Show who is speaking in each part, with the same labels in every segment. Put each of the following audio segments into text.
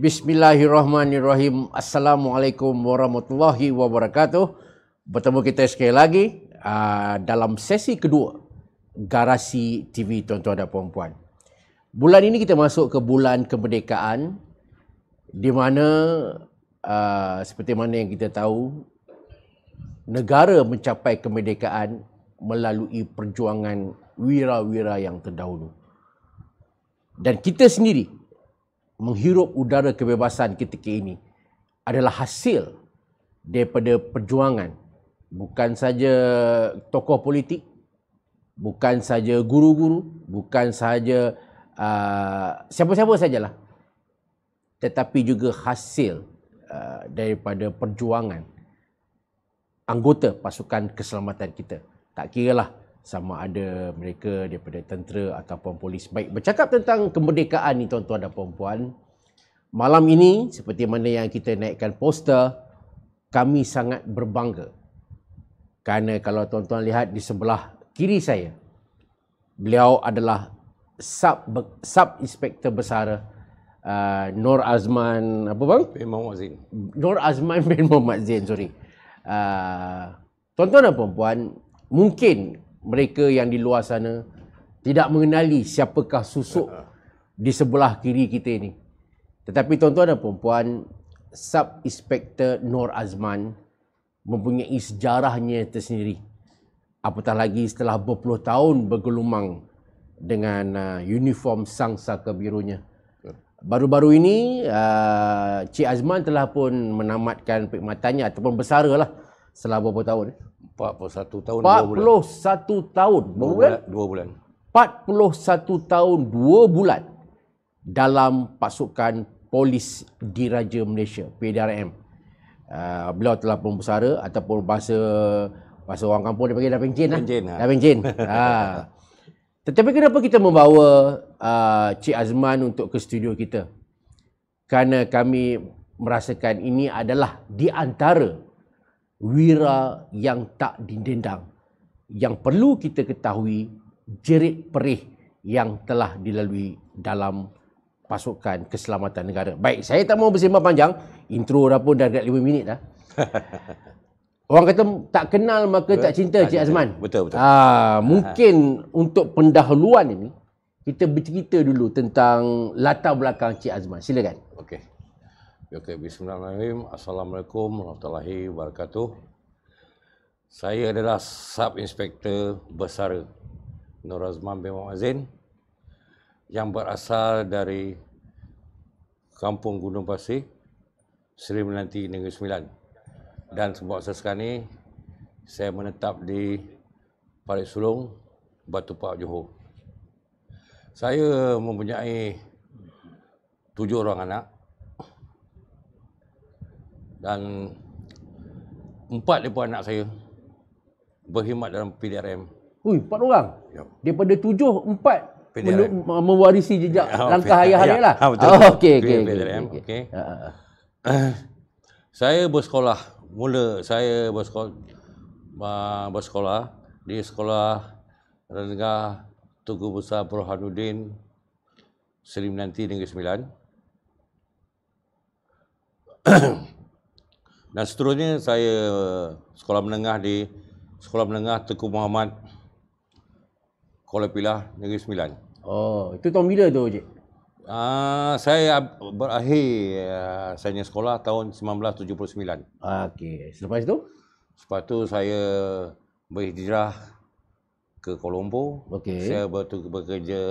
Speaker 1: Bismillahirrahmanirrahim. Assalamualaikum warahmatullahi wabarakatuh. Bertemu kita sekali lagi uh, dalam sesi kedua Garasi TV tuan-tuan dan puan-puan. Bulan ini kita masuk ke bulan kemerdekaan di mana uh, seperti mana yang kita tahu negara mencapai kemerdekaan melalui perjuangan wira-wira yang terdahulu. Dan kita sendiri menghirup udara kebebasan ketika ini adalah hasil daripada perjuangan bukan saja tokoh politik bukan saja guru-guru bukan saja uh, siapa-siapa sajalah tetapi juga hasil uh, daripada perjuangan anggota pasukan keselamatan kita tak kiralah sama ada mereka daripada tentera ataupun polis. Baik, bercakap tentang kemerdekaan ni tuan-tuan dan puan-puan. Malam ini, seperti mana yang kita naikkan poster, kami sangat berbangga. Kerana kalau tuan-tuan lihat di sebelah kiri saya, beliau adalah sub sub inspektor besar uh, Nur Azman apa bang? Bin Muhammad Zain. Nur Azman bin Muhammad Zain, sorry. Uh, tuan-tuan dan puan-puan, mungkin mereka yang di luar sana tidak mengenali siapakah susuk ha, ha. di sebelah kiri kita ini. Tetapi tuan-tuan dan puan-puan, Sub Inspector Nor Azman mempunyai sejarahnya tersendiri. Apatah lagi setelah berpuluh tahun bergelumang dengan uh, uniform sang saka birunya. Baru-baru ini, uh, Cik Azman telah pun menamatkan perkhidmatannya ataupun bersara selama beberapa tahun. 41 tahun 2 bulan. 41 tahun 2 bulan. 2 bulan. 41 tahun 2 bulan dalam pasukan polis diraja Malaysia PDRM. Uh, ah, beliau telah pembesara ataupun bahasa bahasa orang kampung dia panggil dah pencin lah. Dah pencin. Ha. Tetapi kenapa kita membawa uh, Cik Azman untuk ke studio kita? Kerana kami merasakan ini adalah di antara wira yang tak didendang. Yang perlu kita ketahui jerit perih yang telah dilalui dalam pasukan keselamatan negara. Baik, saya tak mau bersembang panjang. Intro dah pun dah dekat 5 minit dah. Orang kata tak kenal maka tak cinta Cik Azman. Betul betul. Ah, mungkin untuk pendahuluan ini kita bercerita dulu tentang latar belakang Cik Azman. Silakan.
Speaker 2: Okey. Okay, Bismillahirrahmanirrahim. Assalamualaikum warahmatullahi wabarakatuh. Saya adalah Sub Inspektor Besar Nur Razman bin Muhammad yang berasal dari Kampung Gunung Pasir, Seri Melanti, Negeri Sembilan. Dan sebab saya ini, saya menetap di Parit Sulung, Batu Pak Johor. Saya mempunyai tujuh orang anak dan empat daripada anak saya berkhidmat dalam PDRM.
Speaker 1: Ui, empat orang? Ya. Daripada tujuh, empat PDRM. mewarisi jejak ya, langkah ya, ayah ya. lah. Ha, betul. Oh, okey, okey. Okay, okay, okay.
Speaker 2: saya bersekolah. Mula saya bersekolah, bersekolah di sekolah rendah Tugu Besar Burhanuddin Seri Menanti Negeri Sembilan. Dan seterusnya saya sekolah menengah di Sekolah Menengah Teku Muhammad Kuala Pilah Negeri Sembilan.
Speaker 1: Oh, itu tahun bila tu, Cik?
Speaker 2: Ah, uh, saya berakhir uh, saya sekolah tahun 1979. Okey, selepas itu? Selepas itu saya berhijrah ke Kuala Lumpur. Okey. Saya bekerja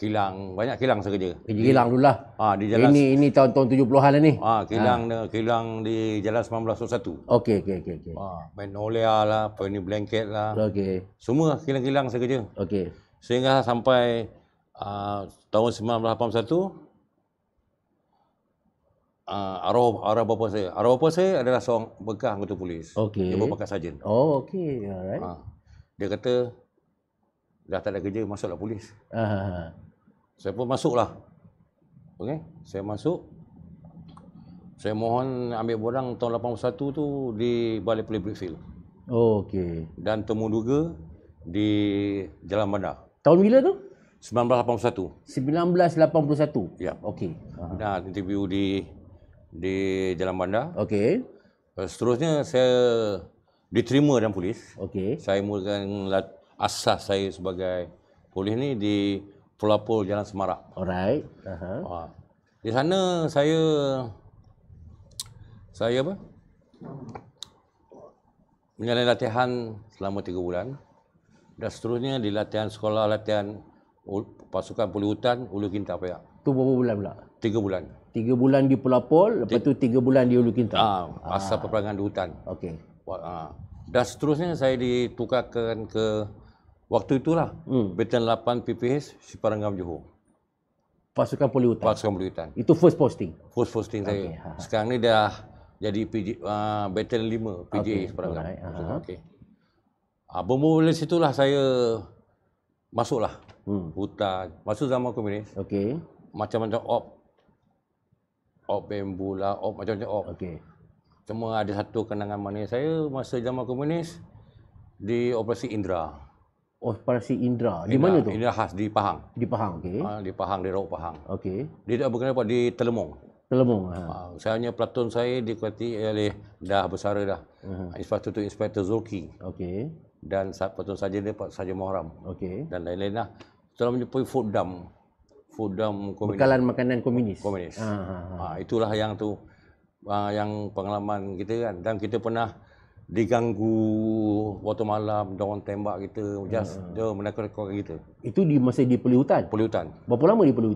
Speaker 2: kilang banyak kilang saya kerja. Kerja kilang dululah. Ah di jalan Ini ini
Speaker 1: tahun-tahun 70-an lah ni.
Speaker 2: Ah kilang ha. kilang di Jalan 1901.
Speaker 1: Okey okey okey okey. Ah,
Speaker 2: main olea lah, Pioneer Blanket lah. Okey. Semua kilang-kilang saya kerja. Okey. Sehingga sampai ah tahun 1981 ah arwah arwah bapa saya. Arwah bapa saya adalah seorang bekas anggota polis. Okey. Dia berpangkat sarjan.
Speaker 1: Oh okey. Alright. Ah.
Speaker 2: Dia kata dah tak ada kerja masuklah polis. Ah, ha. Uh-huh saya pun masuklah. Okey, saya masuk. Saya mohon ambil borang tahun 81 tu di Balai Polis Brickfield.
Speaker 1: Oh, okey.
Speaker 2: Dan temu duga di Jalan Bandar. Tahun bila tu?
Speaker 1: 1981. 1981.
Speaker 2: Ya, okey. Dah interview di di Jalan Bandar. Okey. Eh, seterusnya saya diterima dalam polis. Okey. Saya mulakan asas saya sebagai polis ni di Pulapul Jalan Semarak.
Speaker 1: Alright. Uh-huh. Ah.
Speaker 2: Di sana saya saya apa? Menjalani latihan selama tiga bulan. Dan seterusnya di latihan sekolah latihan pasukan Puli Hutan Ulu Kinta ya?
Speaker 1: Tu berapa bulan pula? Tiga bulan. Tiga bulan di Pulapul, lepas tu 3 bulan di Ulu Kinta. Ah, masa ah.
Speaker 2: peperangan di hutan. Okey. Ah. Dan seterusnya saya ditukarkan ke Waktu itulah hmm. Betan 8 PPH Siparanggam Johor. Pasukan Poli Hutan. Pasukan Poli Hutan. Itu first posting. First posting saya. Ha, ha. Sekarang ni dah jadi PJ uh, ah, Betan 5 PJ okay. Seperanggam. Ha, ha. Okey. Ah bermula situlah saya masuklah hmm. hutan. Masuk zaman komunis. Okey. Macam-macam op op bambu lah, op macam-macam op. Okey. Cuma ada satu kenangan manis saya masa zaman komunis di operasi Indra
Speaker 1: operasi Indra. Di Indra, mana tu?
Speaker 2: Indra khas di Pahang. Di Pahang, okey. Ha, di Pahang, di Rauk Pahang. Okey. Dia tak berkenaan apa? Di Telemong.
Speaker 1: Telemong. Ha. Ha,
Speaker 2: saya hanya pelatun saya dikuati oleh dah besar dah. Ha. Mhm. Ah, Inspektor tu Inspektor Zulki. Okey. Dan pelatun saja dia Pak Saja Mohram. Okey. Dan lain-lain lah. Setelah menyebut food dump. Food dump komunis. Bekalan makanan
Speaker 1: komunis. Komunis. Ha, ha, ha. ha
Speaker 2: itulah yang tu. Uh, yang pengalaman kita kan dan kita pernah diganggu waktu malam dia tembak kita just hmm. dia
Speaker 1: menakut-nakutkan kita itu di masa di Perlu Hutan Perlu berapa lama di Perlu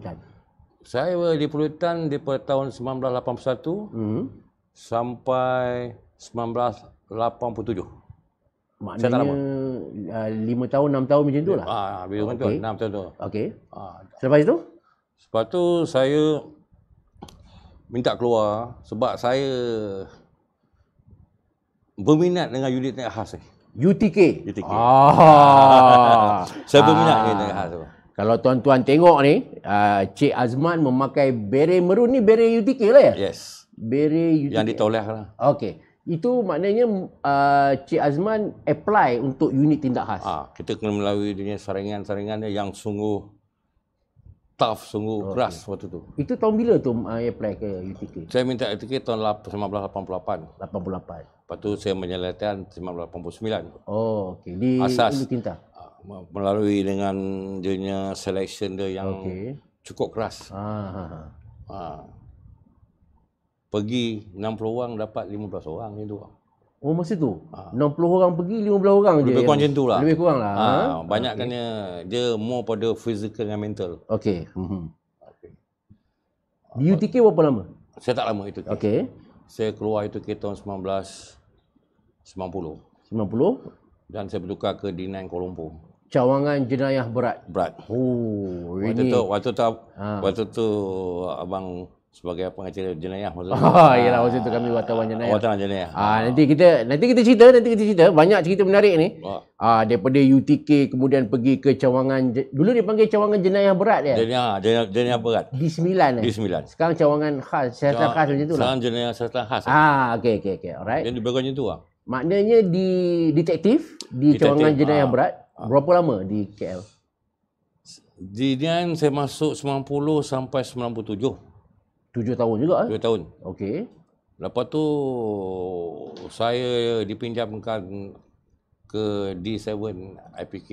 Speaker 2: saya di Perlu di per tahun 1981 hmm. sampai 1987
Speaker 1: maknanya saya tak lama. 5 ah, tahun enam tahun macam tu lah. ah lebih oh, betul okay. tahun tu okey ah. selepas itu
Speaker 2: selepas tu saya minta keluar sebab saya berminat dengan unit naik khas ni?
Speaker 1: UTK. UTK. Ah. Saya ah. berminat dengan naik khas tu. Kalau tuan-tuan tengok ni, uh, Cik Azman memakai beret merun ni beret UTK lah ya? Yes. Beret
Speaker 2: UTK. Yang ditoleh lah.
Speaker 1: Okey. Itu maknanya uh, Cik Azman apply untuk unit tindak khas. Ah,
Speaker 2: kita kena melalui dunia saringan-saringan yang sungguh tough sungguh oh, okay. keras waktu itu.
Speaker 1: Itu tahun bila tu uh, apply ke UTK?
Speaker 2: Saya minta UTK tahun 1988. 88. Lepas tu saya menyelatan 1989. Oh okey. Di Asas Kinta. Ah, melalui dengan dia selection dia yang okay. cukup keras. Ah, ha ha ha. Ha. Pergi 60 orang dapat 15 orang ni dua.
Speaker 1: Oh masa tu? Ha. Ah. 60 orang pergi, 15 orang Lebih je? Lebih kurang macam tu lah. Lebih kurang lah. Ah, ha. Ha.
Speaker 2: Banyakannya okay. dia more pada physical dan mental.
Speaker 1: Okay. Hmm.
Speaker 2: Di okay. UTK berapa lama? Saya tak lama itu. Okay. Saya keluar itu ke tahun 1990. 90? Dan saya bertukar ke D9 Kuala Lumpur.
Speaker 1: Cawangan jenayah berat? Berat. Oh, waktu ini. Tu,
Speaker 2: waktu tu, ha. waktu tu abang sebagai pengacara jenayah maksudnya. Oh, iyalah masa tu kami wartawan jenayah. Wartawan jenayah.
Speaker 1: Ah, nanti kita nanti kita cerita, nanti kita cerita banyak cerita menarik ni. Ah, ah daripada UTK kemudian pergi ke cawangan dulu dipanggil cawangan jenayah berat dia. Jenayah, jenayah, jenayah berat. Di Sembilan eh. Di Sembilan. Sekarang cawangan khas, syarikat khas macam tu lah. Sekarang
Speaker 2: jenayah syarikat khas. Ah, okey okey okey. Alright. Yang di itu
Speaker 1: tu ah. Maknanya di detektif di detektif, cawangan ah. jenayah aa, berat aa. Ah. berapa lama di KL?
Speaker 2: Di Dian saya masuk 90 sampai 97. Tujuh tahun juga eh? Tujuh tahun. Okey. Lepas tu saya dipinjamkan ke D7 IPK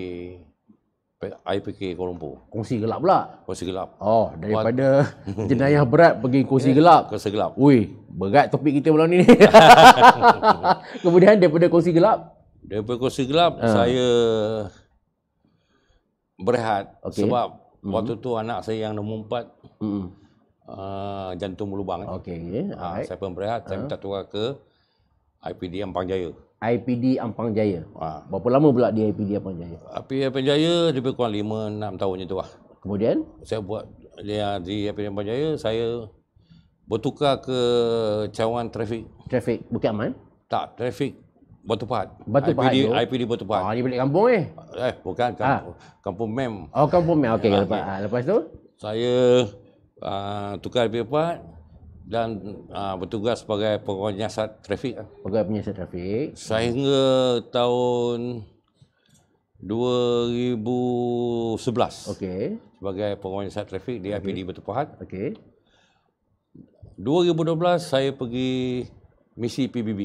Speaker 1: IPK Kuala Lumpur. Kongsi gelap pula. Kongsi gelap. Oh, daripada Buat... jenayah berat pergi kongsi ya, gelap. Kongsi gelap. Ui, berat topik kita malam ni. Kemudian daripada kongsi gelap.
Speaker 2: Daripada kongsi
Speaker 1: gelap, uh. saya
Speaker 2: berehat. Okay. Sebab mm-hmm. waktu tu anak saya yang nombor empat. Mm-hmm. Ah, jantung berlubang. Okey. Okay. Uh, right. Saya pun berehat, saya uh. minta tukar ke IPD
Speaker 1: Ampang Jaya. IPD Ampang Jaya. Uh. Ah. Berapa lama pula di IPD Ampang Jaya?
Speaker 2: IPD Ampang Jaya lebih kurang 5 6 tahun macam tu lah. Kemudian saya buat dia di IPD Ampang Jaya, saya bertukar ke cawan trafik.
Speaker 1: Trafik Bukit Aman?
Speaker 2: Tak, trafik Batu Pahat. Batu Pahat IPD, Pahat IPD Batu Pahat. Oh, ni balik kampung eh? Eh, bukan. Kampung, ha. kampung Mem.
Speaker 1: Oh, Kampung Mem. Okey, ha, lepas, lepas tu?
Speaker 2: Saya uh, tukar pejabat dan uh, bertugas sebagai penyiasat trafik.
Speaker 1: Sebagai lah. penyiasat trafik.
Speaker 2: Sehingga tahun 2011. Okey. Sebagai penyiasat trafik di IPD okay. Bertepahat. Okey. 2012 saya pergi misi PBB.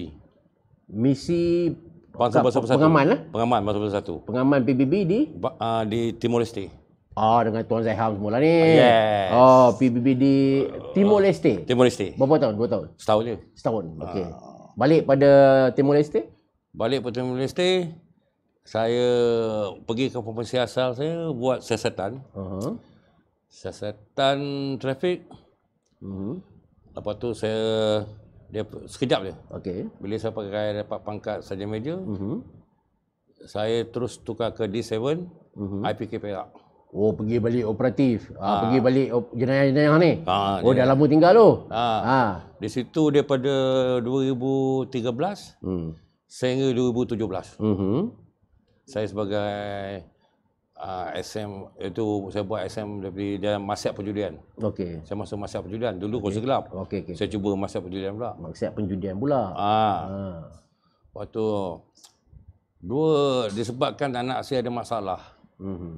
Speaker 1: Misi Bangsa Bangsa Bersatu. Pengaman lah.
Speaker 2: Pengaman Bangsa Bersatu.
Speaker 1: Pengaman PBB di?
Speaker 2: Ba- uh, di Timor Leste.
Speaker 1: Ah dengan Tuan Zaiham semula ni. Ah, yes. Oh PBBD Timor ah, Leste. Timor Leste. Berapa tahun? Berapa tahun. Setahun je. Setahun. Ah. Okey. Ah. Balik pada Timor Leste?
Speaker 2: Balik pada Timor Leste. Saya pergi ke provinsi asal saya buat siasatan. Uh-huh. Siasatan trafik. Uh-huh. Lepas tu saya dia sekejap je. Okey. Bila saya pakai dapat pangkat saja meja. Uh-huh. Saya terus tukar ke D7 uh-huh. IPK Perak.
Speaker 1: Oh pergi balik operatif, ha. Ha, pergi balik jenayah-jenayah ni. Ha, oh dah lama tinggal tu.
Speaker 2: Ha. ha. Di situ daripada 2013 hmm. sehingga 2017. Mm -hmm. Saya sebagai uh, SM itu saya buat SM dari dalam masa perjudian. Okey. Saya masuk masa perjudian dulu okay. kursi gelap. Okey okey. Saya cuba masa perjudian pula.
Speaker 1: Masa perjudian pula. Ha.
Speaker 2: ha. Waktu dua disebabkan anak saya ada masalah. Mm -hmm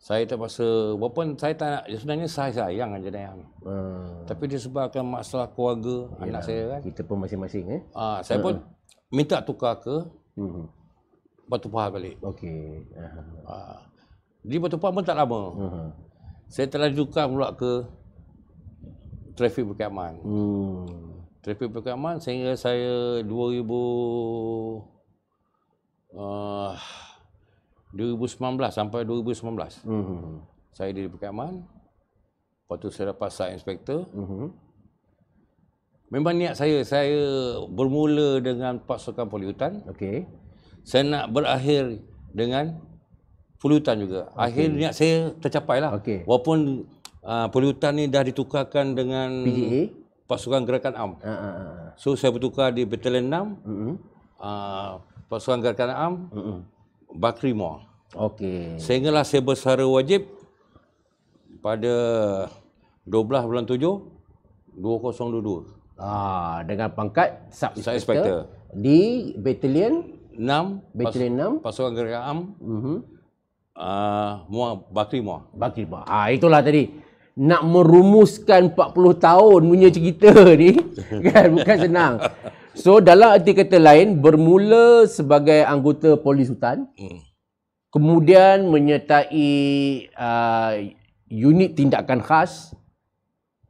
Speaker 2: saya terpaksa walaupun saya tak nak sebenarnya saya sayang aja dia.
Speaker 1: Hmm.
Speaker 2: Tapi disebabkan masalah keluarga ya, anak saya kan.
Speaker 1: Kita pun masing-masing eh.
Speaker 2: Ah, saya uh-huh. pun minta tukar ke. Hmm. Batu pahal balik. Okey. Uh-huh. Ah. Di Batu Pahal pun tak lama. Uh-huh. Saya telah juga pula ke trafik Bukit Aman.
Speaker 1: Hmm.
Speaker 2: Trafik Bukit Aman sehingga saya 2000 ah uh, 2019 sampai 2019. Hmm. Saya di Pekaman. Lepas tu saya dapat site inspector. Hmm. Memang niat saya, saya bermula dengan pasukan poli hutan. Okay. Saya nak berakhir dengan poli hutan juga. Okay. Akhir niat saya tercapai lah. Okay. Walaupun uh, poli hutan ni dah ditukarkan dengan PGA. pasukan gerakan am. Uh, ah, uh, ah, So saya bertukar di Battalion 6. Hmm. Uh, pasukan gerakan am. Hmm. Bakri Mall.
Speaker 1: Okey.
Speaker 2: Sehinggalah saya bersara wajib pada 12 bulan 7 2022. Ah dengan pangkat sub inspector
Speaker 1: di batalion
Speaker 2: 6 batalion Pas- 6 pasukan gerak am. Uh-huh. Ah
Speaker 1: uh, Bakri Mall. Bakri Mall. Ah itulah tadi nak merumuskan 40 tahun punya cerita ni kan bukan senang. So dalam arti kata lain bermula sebagai anggota polis hutan. Hmm. Kemudian menyertai uh, unit tindakan khas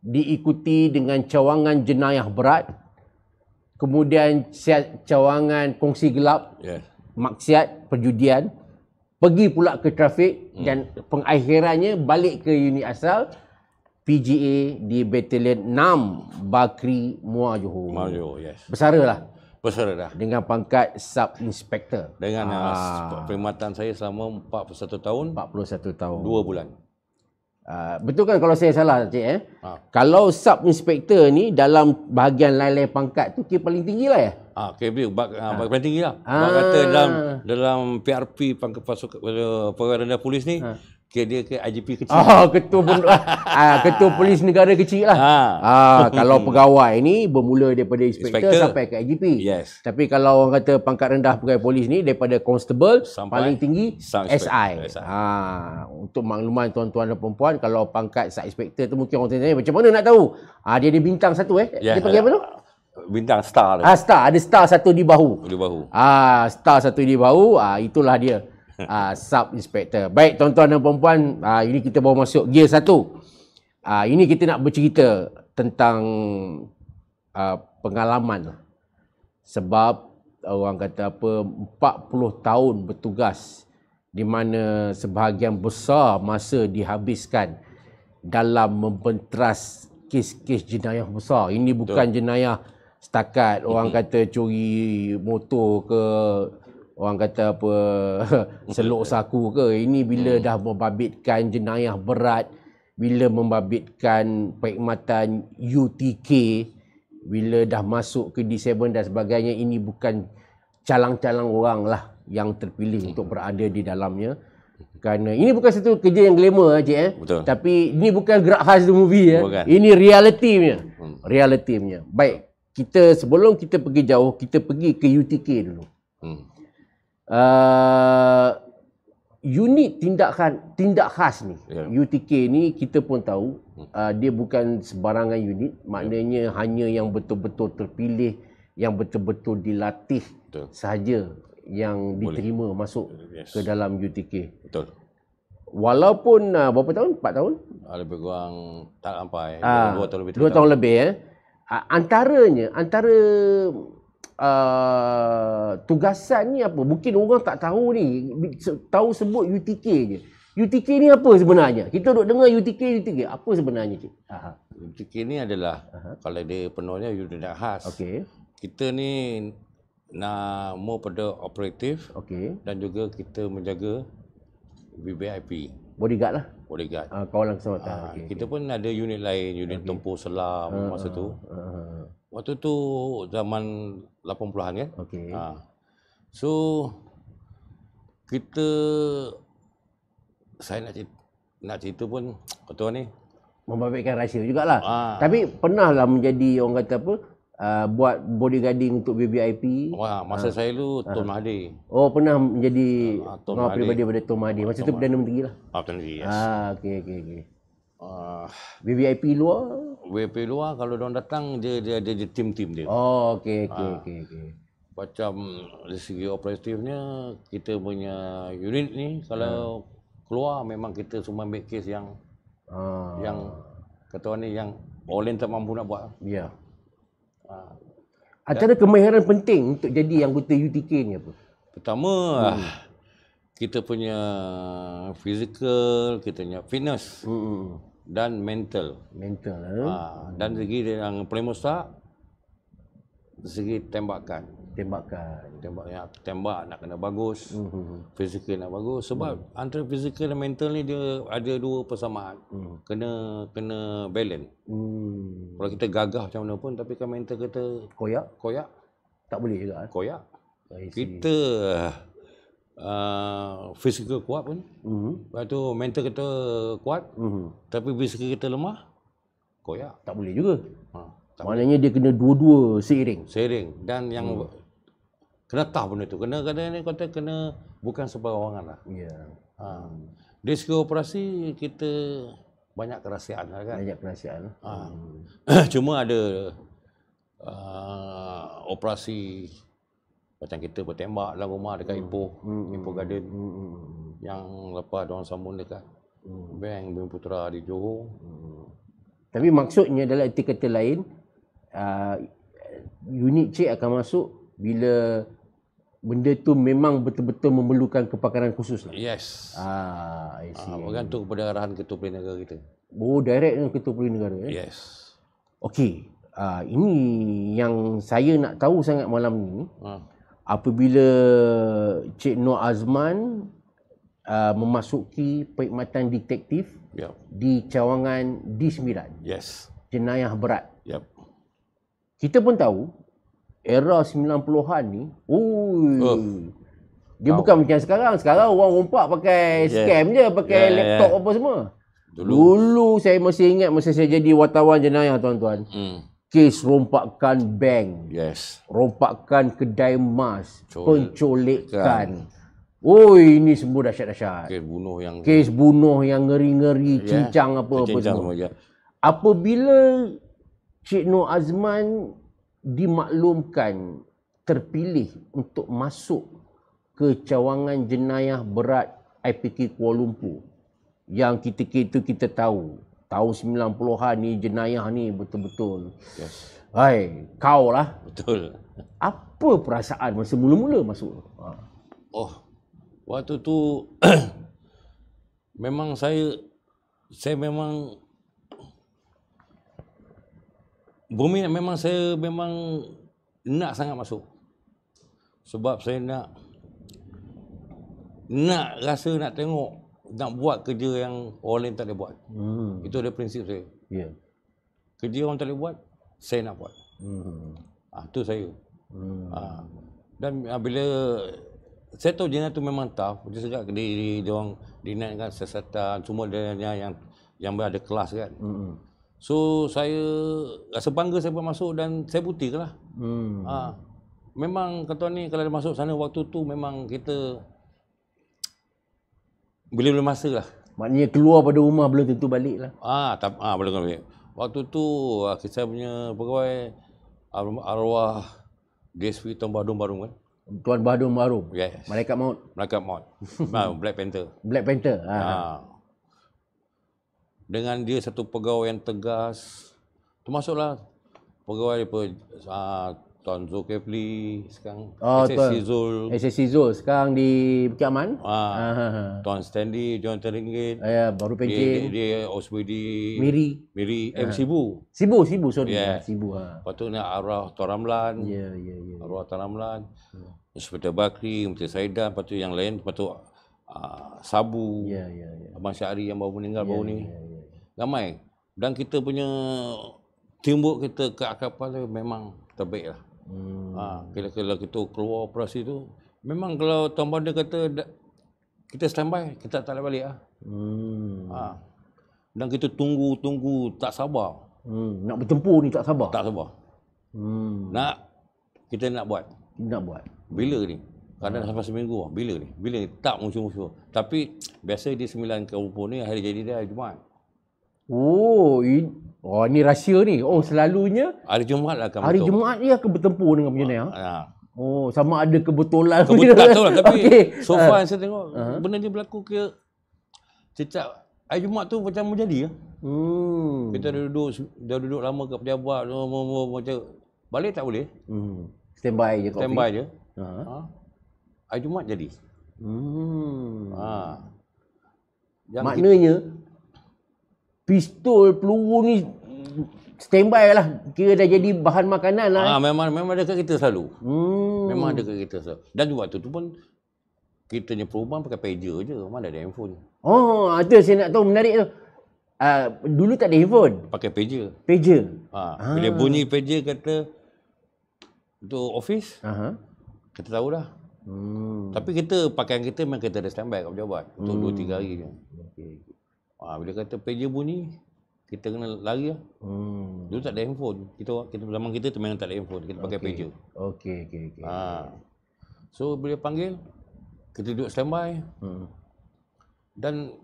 Speaker 1: diikuti dengan cawangan jenayah berat. Kemudian cawangan kongsi gelap. Yes. Maksiat perjudian pergi pula ke trafik hmm. dan pengakhirannya balik ke unit asal PGA di Battalion 6 Bakri Muar Johor. Muar Johor, yes. Bersara lah. Dengan
Speaker 2: pangkat sub inspector. Dengan ah, ah. perkhidmatan saya selama 41 tahun.
Speaker 1: 41 tahun. 2 bulan. Uh, betul kan kalau saya salah cik eh? Ha. Kalau sub inspector ni dalam bahagian lain-lain pangkat tu kira paling tinggi lah ya?
Speaker 2: Ha, KPU, bak, bak, paling tinggi lah. Ha. Bak kata dalam, dalam PRP pangkat pasukan perwira polis ni, ke dia ke IGP kecil. Oh,
Speaker 1: ketua pun, ah, ketua polis negara kecil lah. Ah. ah, kalau pegawai ni bermula daripada inspektor sampai ke IGP. Yes. Tapi kalau orang kata pangkat rendah pegawai polis ni daripada constable sampai paling tinggi SI. Ha, ah, untuk makluman tuan-tuan dan puan-puan kalau pangkat sub inspector tu mungkin orang tanya macam mana nak tahu? Ah, dia ada bintang satu eh. Yes. Dia ya, panggil ya. apa tu?
Speaker 2: Bintang star. Ah,
Speaker 1: star, ada star satu di bahu. Di bahu. Ah, star satu di bahu, ah itulah dia uh, ah, sub inspector. Baik tuan-tuan dan puan-puan, uh, ini kita bawa masuk gear satu. Uh, ini kita nak bercerita tentang uh, pengalaman. Sebab orang kata apa 40 tahun bertugas di mana sebahagian besar masa dihabiskan dalam membentras kes-kes jenayah besar. Ini bukan Betul. jenayah setakat orang kata curi motor ke orang kata apa selok saku ke ini bila hmm. dah membabitkan jenayah berat bila membabitkan perkhidmatan UTK bila dah masuk ke D7 dan sebagainya ini bukan calang-calang orang lah yang terpilih hmm. untuk berada di dalamnya kerana ini bukan satu kerja yang glamour eh, cik eh tapi ini bukan gerak khas the movie ya bukan. ini reality punya hmm. reality punya baik kita sebelum kita pergi jauh kita pergi ke UTK dulu hmm uh, unit tindakan tindak khas ni yeah. UTK ni kita pun tahu hmm. uh, dia bukan sebarangan unit ya. maknanya yeah. hanya yang betul-betul terpilih yang betul-betul dilatih Betul. sahaja yang diterima Boleh. masuk yes. ke dalam UTK. Betul. Walaupun uh, berapa tahun? 4 tahun?
Speaker 2: Ah, lebih kurang tak sampai. 2 uh, ah, tahun lebih. 2 tahun lebih.
Speaker 1: Eh. Uh, antaranya, antara uh, tugasan ni apa? Mungkin orang tak tahu ni. Tahu sebut UTK je. UTK ni apa sebenarnya? Kita duk dengar UTK, UTK. Apa sebenarnya, Cik? Aha.
Speaker 2: UTK ni adalah, Aha. kalau dia penuhnya, unit khas. Okay. Kita ni nak mau pada operatif okay. dan juga kita menjaga VIP.
Speaker 1: Bodyguard lah. Bodyguard. Uh, kawalan keselamatan. Uh, ah, okay,
Speaker 2: kita okay. pun ada unit lain, unit okay. tempur selam uh, masa ah, tu. Uh, uh, uh. Waktu tu zaman 80-an kan. Okey. Ha. So kita saya nak cerita, nak cerita pun kata ni
Speaker 1: membabitkan rahsia jugaklah. Ha. Tapi pernahlah menjadi orang kata apa? Uh, buat bodyguarding untuk VIP. Wah, masa ha. saya tu Tun Mahdi. Oh, pernah menjadi ha, Tun Mahdi pada Tom Mahdi. Masa Tom tu Perdana Menteri lah.
Speaker 2: Ah, Perdana Menteri. Yes. Ah, okey okey okey. Uh, ah,
Speaker 1: VVIP luar?
Speaker 2: VIP luar kalau dia datang dia dia ada di tim-tim dia. Oh
Speaker 1: okey okey uh, okey okey.
Speaker 2: Macam dari segi operatifnya kita punya unit ni kalau uh. keluar memang kita semua ambil kes yang uh. yang ketua ni yang boleh tak mampu nak buat. Ya. Yeah.
Speaker 1: Uh, Acara kemahiran penting untuk jadi yang anggota UTK ni apa?
Speaker 2: Pertama hmm. kita punya fizikal, kita punya fitness. Hmm. hmm, hmm dan mental.
Speaker 1: Mental. Ha, eh? dan
Speaker 2: segi yang premosak segi tembakan. Tembakan. Tembak yang tembak nak kena bagus. -hmm. Fizikal nak bagus sebab mm. antara fizikal dan mental ni dia ada dua persamaan. Mm. Kena kena balance. Mm. Kalau kita gagah macam mana pun tapi kalau mental kita koyak, koyak tak boleh juga. Eh? Koyak. Kita uh, ah, fizikal kuat pun. Mm-hmm. Lepas tu mental kita kuat. Mm-hmm. Tapi fizikal kita lemah. Koyak. Tak boleh juga. Ha,
Speaker 1: tak Maknanya boleh. dia kena dua-dua seiring.
Speaker 2: Seiring. Dan yang mm. kena tah benda tu. Kena kena ni kata kena bukan sebarangan lah. Ya. Yeah. Ha. Dari segi operasi kita banyak kerahsiaan lah kan. Banyak kerahsiaan. Lah. Ha. Mm. Cuma ada uh, operasi macam kita bertembak dalam rumah dekat hmm. Ipoh, hmm. hmm Ipoh hmm, Garden. Hmm, hmm. Yang lepas orang sambung
Speaker 1: dekat hmm. Bank Bumi Putera di Johor. Hmm. Tapi maksudnya dalam erti kata lain, uh, unit C akan masuk bila benda tu memang betul-betul memerlukan kepakaran khusus lah. Yes. Ah, I ah, see. Ah, bergantung
Speaker 2: kepada arahan Ketua Pilihan Negara kita.
Speaker 1: Oh, direct dengan Ketua Pilihan Negara. Eh? Yes. Okey. Ah, ini yang saya nak tahu sangat malam ni. Ah apabila Cik Nur Azman uh, memasuki perkhidmatan detektif yep. di cawangan D9. Yes. Jenayah berat. Yep. Kita pun tahu era 90-an ni, oi. Oh. Dia wow. bukan macam sekarang. Sekarang orang rompak pakai yeah. scam je, pakai yeah, laptop yeah. apa semua. Dulu. Dulu saya masih ingat masa saya jadi wartawan jenayah tuan-tuan. Hmm kes rompakan bank, yes. rompakan kedai emas, Col- pencolekan. oh, ini semua dahsyat-dahsyat. Kes bunuh yang kes bunuh yang ngeri-ngeri, yeah. cincang apa apa semua. Ya. Apabila Cik Nur Azman dimaklumkan terpilih untuk masuk ke cawangan jenayah berat IPK Kuala Lumpur yang kita-kita kita tahu tahun 90-an ni jenayah ni betul-betul. Yes. Hai, kau lah. Betul. Apa perasaan masa mula-mula masuk?
Speaker 2: Ha. Oh. Waktu tu memang saya saya memang bumi memang saya memang nak sangat masuk. Sebab saya nak nak rasa nak tengok nak buat kerja yang orang lain tak boleh buat. Hmm. Itu ada prinsip saya. Yeah. Kerja orang tak boleh buat, saya nak buat. Hmm. Ah, itu saya. Hmm. Ah. Dan ah, bila saya tahu jenayah tu memang tough, dia sejak di di orang dinaikkan sesatan semua dia yang yang ada kelas kan. Hmm. So saya rasa bangga saya pun masuk dan saya buktikanlah. Hmm. Ah. Memang kata ni kalau dia masuk sana waktu tu memang kita bila belum masa lah.
Speaker 1: Maknanya keluar pada rumah belum tentu balik lah.
Speaker 2: Ah, tak, ah belum tentu balik. Waktu tu ah, kita punya pegawai arwah DSP Tuan Badung Barung kan?
Speaker 1: Tuan Badung Barung? Yes. Malaikat
Speaker 2: Maut? Malaikat Maut. Ah, Black Panther.
Speaker 1: Black Panther. Ha. Ah.
Speaker 2: Dengan dia satu pegawai yang tegas. Termasuklah pegawai daripada Oh, tuan Zul Kepli sekarang. Oh, SSC Tuan. Zul. SSC
Speaker 1: Zul sekarang di Bukit Aman. Ha. Aha.
Speaker 2: Tuan Stanley, John Teringgit. Ah, ya, baru pencin. Dia, dia, Osby di... Miri. Miri. Eh, ha. Sibu.
Speaker 1: Sibu, Sibu.
Speaker 2: Sorry. Yeah. Sibu. Ha. Lepas tu ni Arwah Tuan Ramlan. Ya, yeah, ya, yeah, ya. Yeah. Arwah Tuan Ramlan. Yeah. Hmm. Seperti Bakri, Menteri Saidan. Lepas tu yang lain. Lepas tu uh, Sabu. Ya, yeah, ya, yeah, ya. Yeah. Abang Syari yang baru meninggal yeah, baru ni. Ya, yeah, ya, yeah, ya. Ramai. Dan kita punya... Timbuk kita ke akapal memang terbaik lah. Hmm. Ha, kira-kira kita keluar operasi tu, memang kalau Tuan dia kata kita standby, kita tak boleh balik ah, Hmm. Ha. Dan kita tunggu-tunggu tak sabar. Hmm. Nak bertempur ni tak sabar? Tak sabar. Hmm. Nak, kita nak buat. Nak buat. Bila ni? Kadang sampai seminggu lah. Bila ni? Bila ni? Tak musuh-musuh. Tapi biasa di sembilan kerupuk ni, hari jadi dia Jumat.
Speaker 1: Oh, in, oh ini rahsia ni. Oh, hmm. selalunya hari Jumaat lah akan betul. Hari Jumaat dia akan bertempur dengan penjana. Ha. ha. Oh, sama ada kebetulan. Kebetulan tak tahu lah. Tapi okay. so ah. far ha. saya tengok, ha. benda
Speaker 2: ni berlaku ke cecak. Hari Jumaat tu macam menjadi ke? Ya? Hmm. Kita dah duduk, dah duduk lama kat pejabat. Macam, balik tak boleh.
Speaker 1: Hmm. Standby je. Standby je.
Speaker 2: Hari ha. Jumaat jadi. Hmm. Ha. Yang Maknanya, kita,
Speaker 1: pistol peluru ni standby lah kira dah jadi bahan makanan lah. Ah ha, memang
Speaker 2: memang ada kita selalu.
Speaker 1: Hmm. Memang ada
Speaker 2: kita selalu. Dan juga waktu tu pun kita punya perubahan pakai pager je, mana ada handphone.
Speaker 1: Oh, ada saya nak tahu menarik tu. Uh, dulu tak ada handphone.
Speaker 2: Pakai pager. Pager. Ha, bila bunyi pager kata tu office. Aha. uh Kita tahu dah.
Speaker 1: Hmm. Tapi
Speaker 2: kita pakaian kita memang kita ada standby kat pejabat untuk hmm. 2 3 hari je. Okay. Ah bila kata pager bunyi kita kena lari lah.
Speaker 1: Hmm. Dulu tak
Speaker 2: ada handphone. Kita kita zaman kita memang tak ada handphone. Kita pakai okay. pager.
Speaker 1: Okey okey
Speaker 2: okey. Ha. So bila panggil kita duduk standby. Hmm. Dan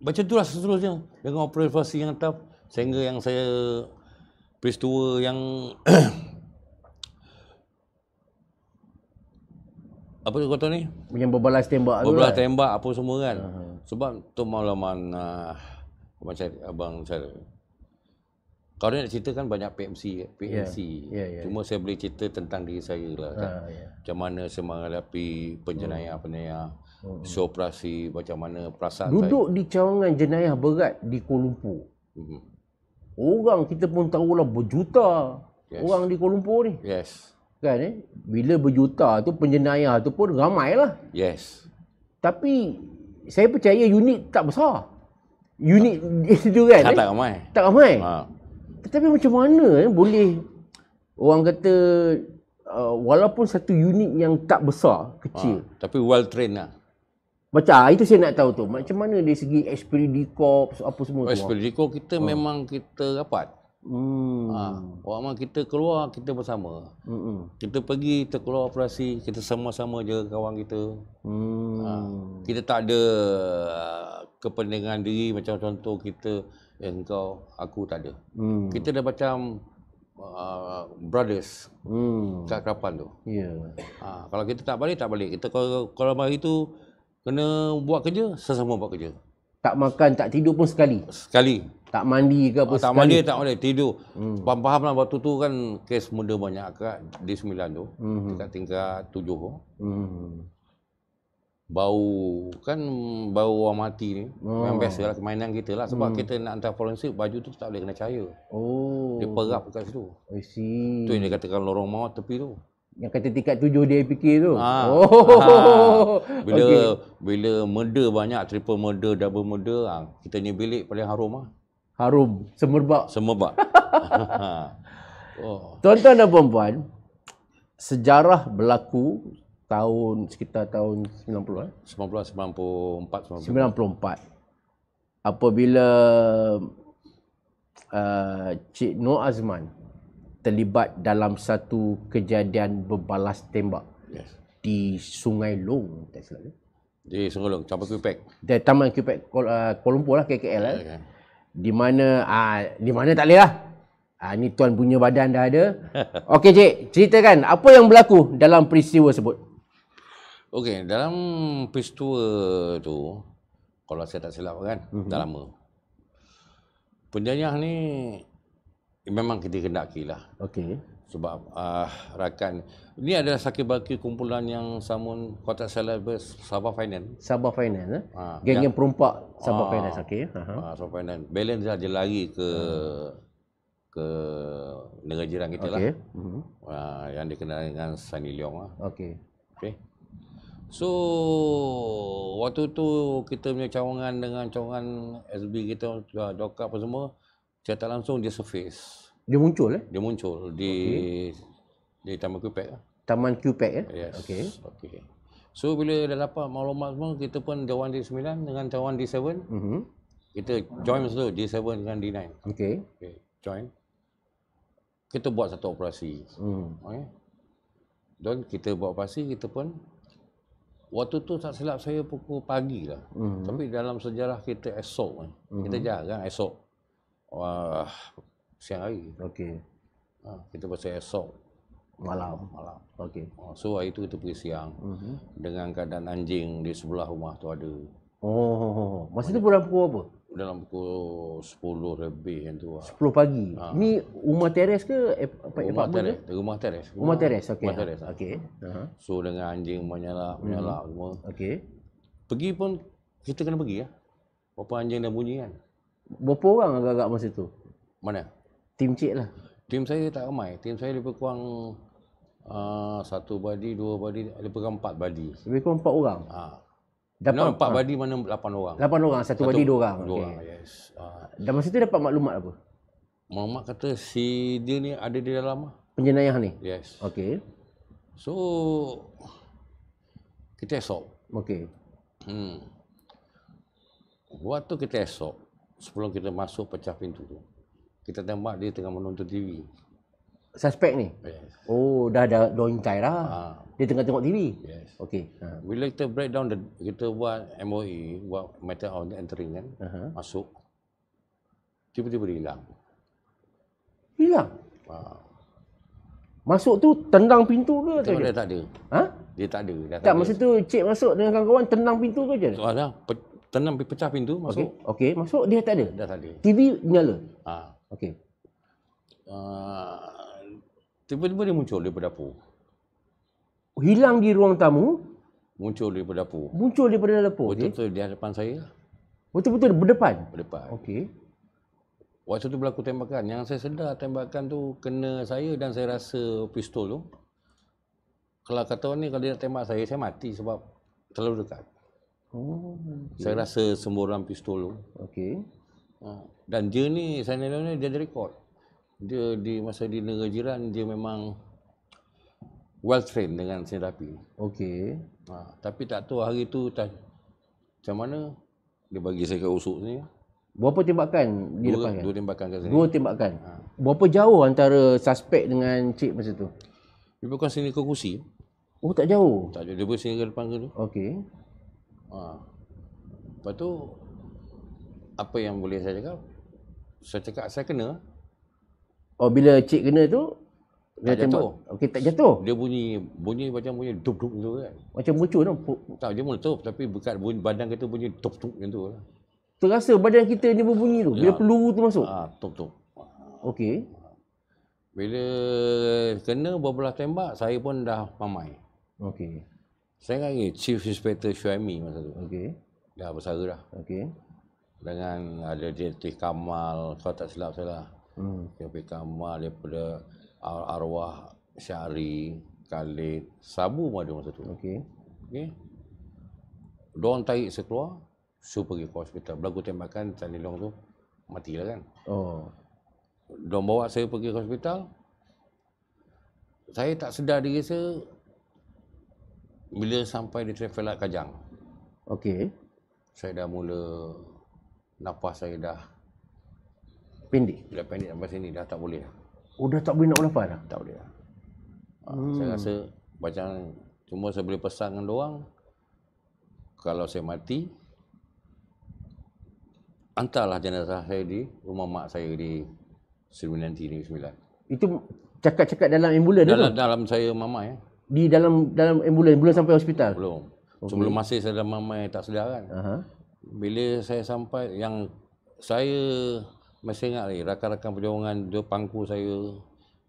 Speaker 2: baca itulah seterusnya dengan operasi yang tetap sehingga yang saya peristiwa yang
Speaker 1: apa kata ni? Yang berbalas tembak berbalas tu. Berbalas kan?
Speaker 2: tembak apa semua kan. Uh-huh sebab tu malam mana ah, macam abang saya kalau nak cerita kan banyak PMC PMC yeah. Yeah, yeah, cuma yeah. saya boleh cerita tentang diri saya lah kan uh, ah, yeah. macam mana saya menghadapi penjenayah penjenayah uh. so operasi macam mana perasaan duduk saya duduk
Speaker 1: di cawangan jenayah berat di Kuala Lumpur uh orang kita pun tahu lah berjuta yes. orang di Kuala Lumpur ni yes kan eh? bila berjuta tu penjenayah tu pun ramai lah. yes tapi saya percaya unit tak besar. Unit tak. itu kan. Tak, eh? tak ramai. Tak ramai. Ha. Tetapi macam mana eh, boleh orang kata uh, walaupun satu unit yang tak besar, kecil.
Speaker 2: Ha. Tapi well trained lah.
Speaker 1: Macam ah, itu saya nak tahu tu. Macam mana dari segi expedi apa semua tu? Expedi ah? kita ha. memang
Speaker 2: kita rapat.
Speaker 1: Hmm. Ha, ah,
Speaker 2: orang kita keluar kita bersama. Hmm. Kita pergi kita keluar operasi kita sama-sama jaga kawan kita. Hmm. Ha, kita tak ada ah, kepentingan diri macam contoh kita yang eh, kau aku tak ada. Hmm. Kita dah macam uh, brothers. Hmm. Kat kapan tu? Ya. Yeah. Ha, kalau kita tak balik tak balik. Kita kalau kalau hari tu kena buat kerja sesama buat kerja.
Speaker 1: Tak makan, tak tidur pun sekali.
Speaker 2: Sekali
Speaker 1: tak mandi ke apa ah, sekali. Tak mandi tak
Speaker 2: boleh tidur. Hmm. Faham, faham lah waktu tu kan kes muda banyak kat di sembilan tu. Hmm. Dekat tingkat tujuh.
Speaker 1: Hmm.
Speaker 2: Bau kan bau orang mati ni. Oh. Yang biasa lah kemainan kita lah. Sebab hmm. kita nak hantar forensik baju tu tak boleh kena cahaya.
Speaker 1: Oh. Dia perap kat situ. I see.
Speaker 2: Tu yang dia katakan lorong maut tepi tu.
Speaker 1: Yang kata tingkat tujuh dia fikir tu. Ha. Oh. Ha. Bila okay.
Speaker 2: bila murder banyak, triple murder, double murder, ha. kita ni bilik paling harum lah
Speaker 1: harum semerbak semerbak
Speaker 2: oh.
Speaker 1: tuan-tuan dan puan-puan sejarah berlaku tahun sekitar tahun 90-an
Speaker 2: 90 94
Speaker 1: apabila uh, Cik Noor Azman terlibat dalam satu kejadian berbalas tembak yes. di Sungai Long tak silap di
Speaker 2: Sungai Long Campur Kupek
Speaker 1: di Taman Kupek Kuala Lumpur lah KKL yeah, kan. Okay di mana ah di mana tak lah. Ah ni tuan punya badan dah ada. Okey cik, ceritakan apa yang berlaku dalam peristiwa sebut.
Speaker 2: Okey, dalam peristiwa tu kalau saya tak silap kan, mm-hmm. dah lama. Penjajah ni memang kita kendaki lah. Okey sebab uh, rakan ini adalah sakit baki kumpulan yang samun kotak selebes Sabah Finance. Sabah Finance. Eh? Ha, ah, Geng yang
Speaker 1: Sabah ha, Finance okey. Ha, ha. Sabah
Speaker 2: Finance. Balance lah, dia lagi ke hmm. ke negara jiran kita okay. lah. Hmm. Ha, yang dikenal dengan Sunny Leong lah. Okey. Okey. So waktu tu kita punya cawangan dengan cawangan SB kita, Dokap apa semua, cerita langsung dia surface. Dia muncul eh? Dia muncul di okay. di Taman Kupek lah.
Speaker 1: Taman Kupek ya. Eh? Yes. Okey.
Speaker 2: Okey. So bila dah dapat maklumat semua kita pun jawan D9 dengan jawan D7. Mhm. Kita join dulu D7 dengan D9.
Speaker 1: Okey. Okey,
Speaker 2: join. Kita buat satu operasi. Hmm. Okey. Dan kita buat operasi kita pun Waktu tu tak silap saya pukul pagi lah. Mm-hmm. Tapi dalam sejarah kita esok kan. Mm-hmm. Kita jarang esok. Wah, siang hari. Okey. Ha, kita pasal esok. Malam. Oh, malam. Okey. Ha, so hari tu kita pergi siang. Uh-huh. Dengan keadaan anjing di sebelah rumah tu ada.
Speaker 1: Oh. oh, oh masa tu pulang pukul
Speaker 2: apa? Dalam pukul 10 lebih yang tu 10 ah.
Speaker 1: pagi? Ha. Ni rumah teres ke? Eh, apa, rumah, teres.
Speaker 2: rumah teres. Rumah, rumah teres. Okay. Rumah teres. Okey. Ha. Uh-huh. So dengan anjing menyala, mhm. menyala, uh-huh. semua. Okey. Pergi pun kita kena pergi lah. Ya? Berapa anjing dah bunyi kan?
Speaker 1: Berapa orang agak-agak masa tu? Mana? Tim Cik lah.
Speaker 2: Tim saya tak ramai. Tim saya lebih kurang uh, satu badi, dua badi, lebih
Speaker 1: kurang empat badi. Lebih kurang empat orang? Ha. Dapat, no, empat ha. badi
Speaker 2: mana lapan orang. Lapan orang, satu, satu badi dua orang. Dua orang, okay. yes. Uh,
Speaker 1: Dan masa tu dapat maklumat apa? Maklumat
Speaker 2: kata si dia ni ada di dalam. Lah. Penjenayah ni? Yes. Okay. So, kita esok.
Speaker 1: Okay. Hmm.
Speaker 2: Waktu kita esok, sebelum kita masuk pecah pintu tu, kita tembak dia tengah menonton TV.
Speaker 1: Suspek ni? Yes. Oh, dah ada doang tie lah. Ha. Dia tengah tengok TV? Yes. Okay. Ha.
Speaker 2: Bila kita break down, the, kita buat MOE, buat matter of entering kan, uh-huh. masuk. Tiba-tiba dia hilang. Hilang? Ha.
Speaker 1: Masuk tu tendang pintu ke? Tengok dia, tak
Speaker 2: ada. Ha? Dia tak ada. Dia tak, tak masa tu
Speaker 1: cik masuk dengan kawan-kawan tendang pintu ke je?
Speaker 2: Soalnya, pe- tenang pecah pintu masuk.
Speaker 1: Okey, okay. masuk dia tak ada. Dah tak ada. TV nyala. Ha. Ah.
Speaker 2: Okey. Uh, tiba-tiba dia muncul di
Speaker 1: dapur. Hilang di ruang tamu.
Speaker 2: Muncul di dapur.
Speaker 1: Muncul di dapur. Betul-betul
Speaker 2: okay. di hadapan saya.
Speaker 1: Betul-betul berdepan?
Speaker 2: Berdepan. Okey. Waktu tu berlaku tembakan. Yang saya sedar tembakan tu kena saya dan saya rasa pistol tu. Kalau kata orang ni kalau dia nak tembak saya, saya mati sebab terlalu dekat. Oh, okay. Saya rasa semburan pistol tu. Okey. Ha. Dan dia ni, Sainal Ali ni dia ada rekod. Dia di masa di negara jiran, dia memang well trained dengan Sainal Api. Okey. Ha, tapi tak tahu hari tu tak, macam mana dia bagi saya ke
Speaker 1: usuk ni. Berapa tembakan di depan? Dua, kan? dua
Speaker 2: tembakan kat sini. Dua
Speaker 1: tembakan. Ha. Berapa jauh antara suspek dengan cik masa tu?
Speaker 2: Dia bukan sini ke kursi.
Speaker 1: Oh, tak jauh?
Speaker 2: Tak jauh. Dia bukan sini ke depan ke tu. Okey. Ha. Lepas tu, apa yang boleh saya cakap? Saya cakap saya kena.
Speaker 1: Oh bila cik kena tu dia tak jatuh. Okey tak jatuh.
Speaker 2: Dia bunyi bunyi macam bunyi tup tup tu
Speaker 1: kan. Macam mucu tu. No?
Speaker 2: Tak dia tup tapi bukan bunyi badan kita bunyi tup tup macam tu. Lah.
Speaker 1: Terasa badan kita ni berbunyi tu bila ya. peluru tu masuk. Ah tup tup. Okey.
Speaker 2: Bila kena beberapa tembak, saya pun dah pamai. Okey. Saya kan Chief Inspector Shuami masa tu. Okey. Dah bersara dah. Okey dengan ada Dirty Kamal kalau tak silap saya lah hmm. Kamal daripada Ar arwah Syari Khalid Sabu pun ada masa tu okey okey Don tarik saya keluar suruh pergi ke hospital berlaku tembakan Tan Long tu matilah kan oh Don bawa saya pergi ke hospital saya tak sedar diri saya bila sampai di travel Kajang
Speaker 1: okey saya
Speaker 2: dah mula nafas saya dah pendek. Dah pendek sampai sini dah tak boleh dah.
Speaker 1: Oh, dah tak boleh nak bernafas dah? Tak boleh dah. Ah, hmm. Saya rasa
Speaker 2: macam cuma saya boleh pesan dengan doang kalau saya mati antahlah jenazah saya di rumah mak saya di Seribu Nanti Negeri Sembilan.
Speaker 1: Itu cakap-cakap dalam ambulans dalam, tu?
Speaker 2: Dalam saya mama ya.
Speaker 1: Di dalam dalam ambulans? ambulans sampai hospital? Belum. Okay. Oh, Sebelum masih
Speaker 2: saya dalam mama yang tak sedar kan. Uh-huh bila saya sampai yang saya masih ingat lagi rakan-rakan perjuangan dia pangku saya